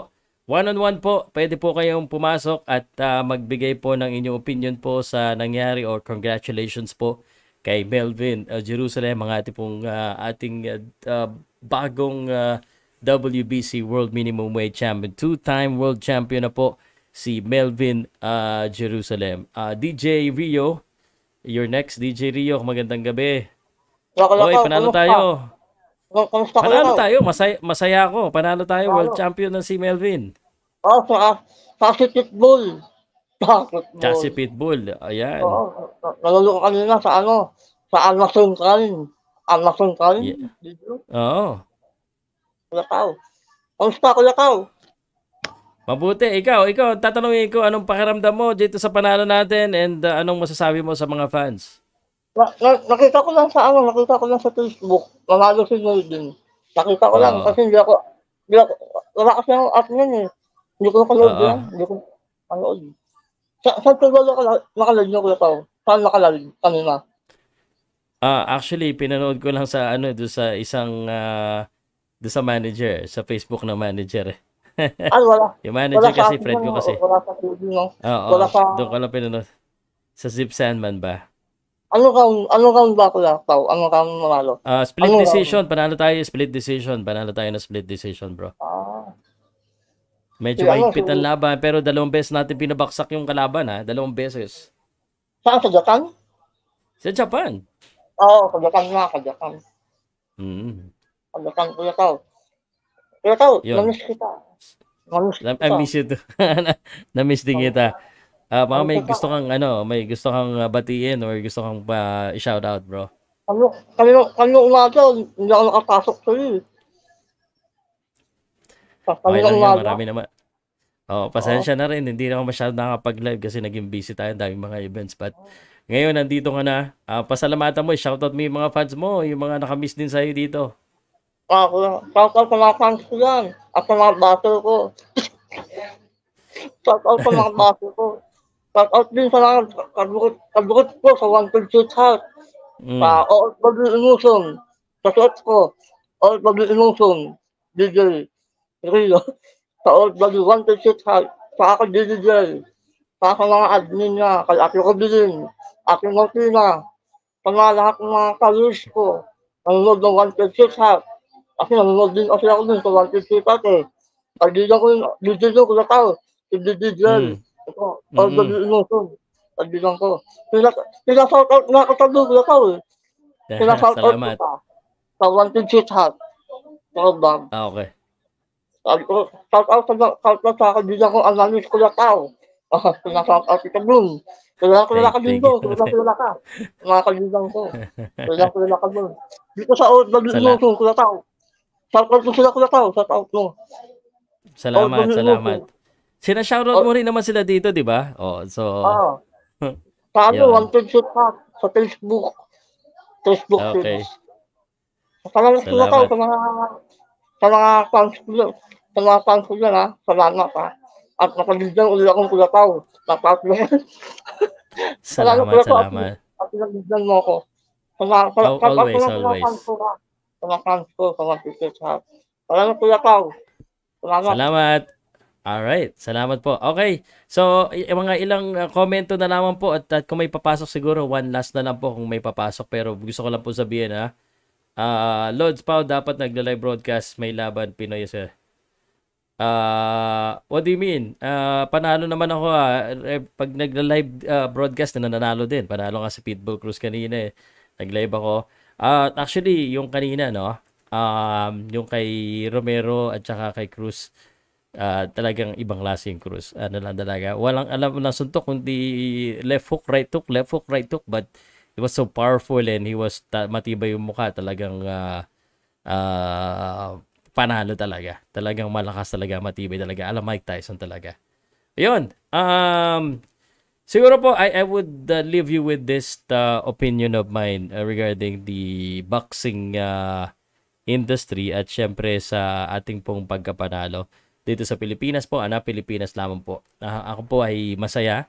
One-on-one po, pwede po kayong pumasok at uh, magbigay po ng inyong opinion po sa nangyari or congratulations po kay Melvin uh, Jerusalem, mga ating pong uh, ating uh, bagong uh, WBC World Minimum Weight Champion. Two-time world champion na po si Melvin uh, Jerusalem. Uh, DJ Rio, your next DJ Rio, magandang gabi. Okay, panalo tayo. Kumusta panalo tayo, masaya, masaya ako. Panalo tayo, world champion ng si Melvin. Oh, sa, sa si Pitbull. Sa Pitbull. Sa si Pitbull. Ayan. Oo. Nalulong ko kanina sa ano, sa Amazon Karin. Amazon Karin. Yeah. Video. Oo. Kulakaw. Kamusta Kulakaw? Mabuti. Ikaw, ikaw, tatanungin ko anong pakiramdam mo dito sa panalo natin and uh, anong masasabi mo sa mga fans? Na, na, nakita ko lang sa ano, nakita ko lang sa Facebook, manalo si Jordan. Nakita ko oh. lang ah. kasi hindi ako, hindi ako, wala kasi akong admin eh. Hindi ko nakaload Oo. yan. Hindi ko nakaload. Sa, saan ko ba nakala- nakaload yung Kuya Pao? Saan nakaload kanina? Ah, actually pinanood ko lang sa ano do sa isang ah, do sa manager, sa Facebook na manager. eh. Ay, wala. Yung manager sa kasi friend ko kasi. Wala sa akin no? Oo, wala pa- doon ko lang pinanood. Sa Zip Sandman ba? Ano round, ano round ba Kuya Pao? Ano round nanalo? Ah, split Ano- decision, panalo tayo split decision, panalo tayo na split decision, bro. Ah, Medyo yeah, mahigpit ang laban, pero dalawang beses natin pinabaksak yung kalaban ha, dalawang beses. Saan? Sa Japan? Sa Japan? Oo, oh, sa Japan nga, sa Japan. Mm. Sa Japan, Kuya Kao. Kuya Kao, namiss kita. Namiss kita. I miss you too. namiss din kita. Uh, baka ano may gusto kang ano, may gusto kang uh, batiin or gusto kang pa uh, shout out, bro. Ano, kanino, kanino umaga, hindi ako nakapasok sa'yo. Eh. Okay lang yan, marami naman. Oh, pasensya Oo. na rin, hindi na ako masyado nakapag-live kasi naging busy tayo, daming mga events. But ngayon, nandito ka na. Uh, pasalamatan mo, shoutout mo yung mga fans mo, yung mga nakamiss din sa'yo dito. Ako, shoutout sa mga fans ko yan, at sa mga battle ko. shoutout sa mga battle ko. Shoutout din sa mga kabukot, kabukot ko sa One Two Shoot House. Mm. Sa All Public Emotion, sa shot ko, All Public Emotion, DJ. Rio, sa all body 126 heart, sa ako DJ, sa ako mga admin niya, kay Ate Robin, Ate Martina, sa mga lahat ng mga kalus ko, nanonood ng one 126 heart, kasi nanonood din kasi ako din sa 126 heart eh. Pagdito ko, dito ko na tao, si DJ, ito, all body emotion, pagdito ko. Pinasout out na ako ko dugo ko eh. Pinasout out ko pa, sa 126 heart. Salamat. Okay. Sabi ko, shout out sa shout out sa akin din ako ang nanis ko na tao. Ah, shout out kita Bloom. Kailangan ko na ka din ko, kailangan ko na ka. Mga kaibigan ko. Kailangan ko na ka doon. Di ko sa out na luto ko na tao. Shout out ko sila ko na tao, shout out mo. Salamat, out, salamat. Sina shoutout oh. mo rin naman sila dito, di ba? Oh, so Ah. Sa ano, wanted shoot pa sa Facebook. Facebook okay. Salamat, salamat. ko sa mga sa mga fans ko Tumatang ko yan ha. Salamat ha. At nakaligyan ulit akong kulataw. Nakatlo yan. salamat, salamat. salamat. At pinaligyan mo ako. Sama, pala, pala, always, pala, always. Tumatang ko, tumatang ko. Salamat kulataw. Salamat. Salamat. Alright, salamat po. Okay, so mga ilang uh, komento na lamang po at, at kung may papasok siguro, one last na lang po kung may papasok pero gusto ko lang po sabihin ha. Uh, ah, Lods Pau dapat nagla-live broadcast may laban Pinoy sir. Uh, what do you mean? Uh, panalo naman ako ha. Ah. Eh, pag nagla-live uh, broadcast, nananalo din. Panalo nga si Pitbull Cruz kanina eh. Nag-live ako. Uh, actually, yung kanina, no? Um, yung kay Romero at saka kay Cruz, uh, talagang ibang klaseng Cruz. Ano lang talaga. Walang alam ng suntok, kundi left hook, right hook, left hook, right hook. But it was so powerful and he was matibay yung mukha. Talagang uh, uh, panalo talaga. Talagang malakas talaga, matibay talaga. Alam, Mike Tyson talaga. Ayun. Um, siguro po, I, I would uh, leave you with this uh, opinion of mine uh, regarding the boxing uh, industry at syempre sa ating pong pagkapanalo dito sa Pilipinas po. Ana, Pilipinas lamang po. Uh, ako po ay masaya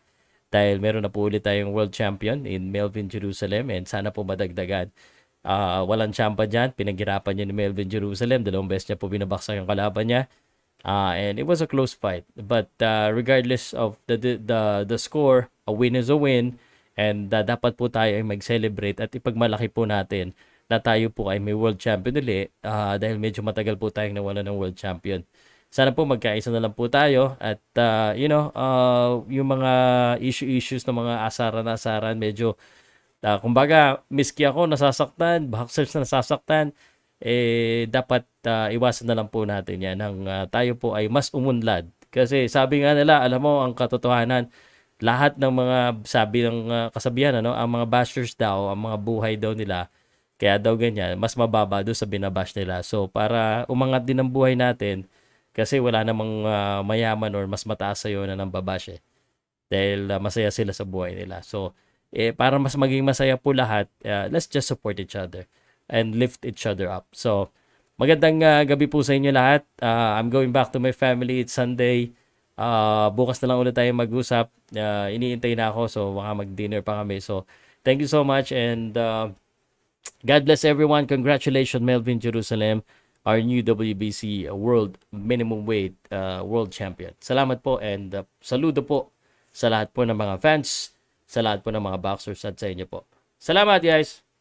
dahil meron na po ulit tayong world champion in Melvin Jerusalem and sana po madagdagan Uh, walang champa dyan. Pinaghirapan niya ni Melvin Jerusalem. Dalawang beses niya po binabaksak yung kalaban niya. Uh, and it was a close fight. But uh, regardless of the, the, the, the score, a win is a win. And uh, dapat po tayo ay mag-celebrate at ipagmalaki po natin na tayo po ay may world champion ulit uh, dahil medyo matagal po tayong nawala ng world champion. Sana po magkaisa na lang po tayo at uh, you know, uh, yung mga issue-issues ng mga asara asaran medyo Uh, kumbaga, miski ako nasasaktan, backsells na nasasaktan, eh, dapat uh, iwasan na lang po natin yan. Ang, uh, ah, tayo po ay mas umunlad. Kasi sabi nga nila, alam mo, ang katotohanan, lahat ng mga sabi ng uh, kasabihan, ano, ang mga bashers daw, ang mga buhay daw nila, kaya daw ganyan, mas mababa doon sa binabash nila. So, para umangat din ang buhay natin, kasi wala namang uh, mayaman or mas mataas sa'yo na nang babash eh. Dahil uh, masaya sila sa buhay nila. So, eh, para mas maging masaya po lahat, uh, let's just support each other and lift each other up. So, magandang uh, gabi po sa inyo lahat. Uh, I'm going back to my family. It's Sunday. Uh, bukas na lang ulit tayo mag-usap. Uh, iniintay na ako so baka mag-dinner pa kami. So, thank you so much and uh, God bless everyone. Congratulations Melvin Jerusalem, our new WBC World Minimum Weight uh, World Champion. Salamat po and uh, saludo po sa lahat po ng mga fans sa lahat po ng mga boxers at sa inyo po. Salamat guys!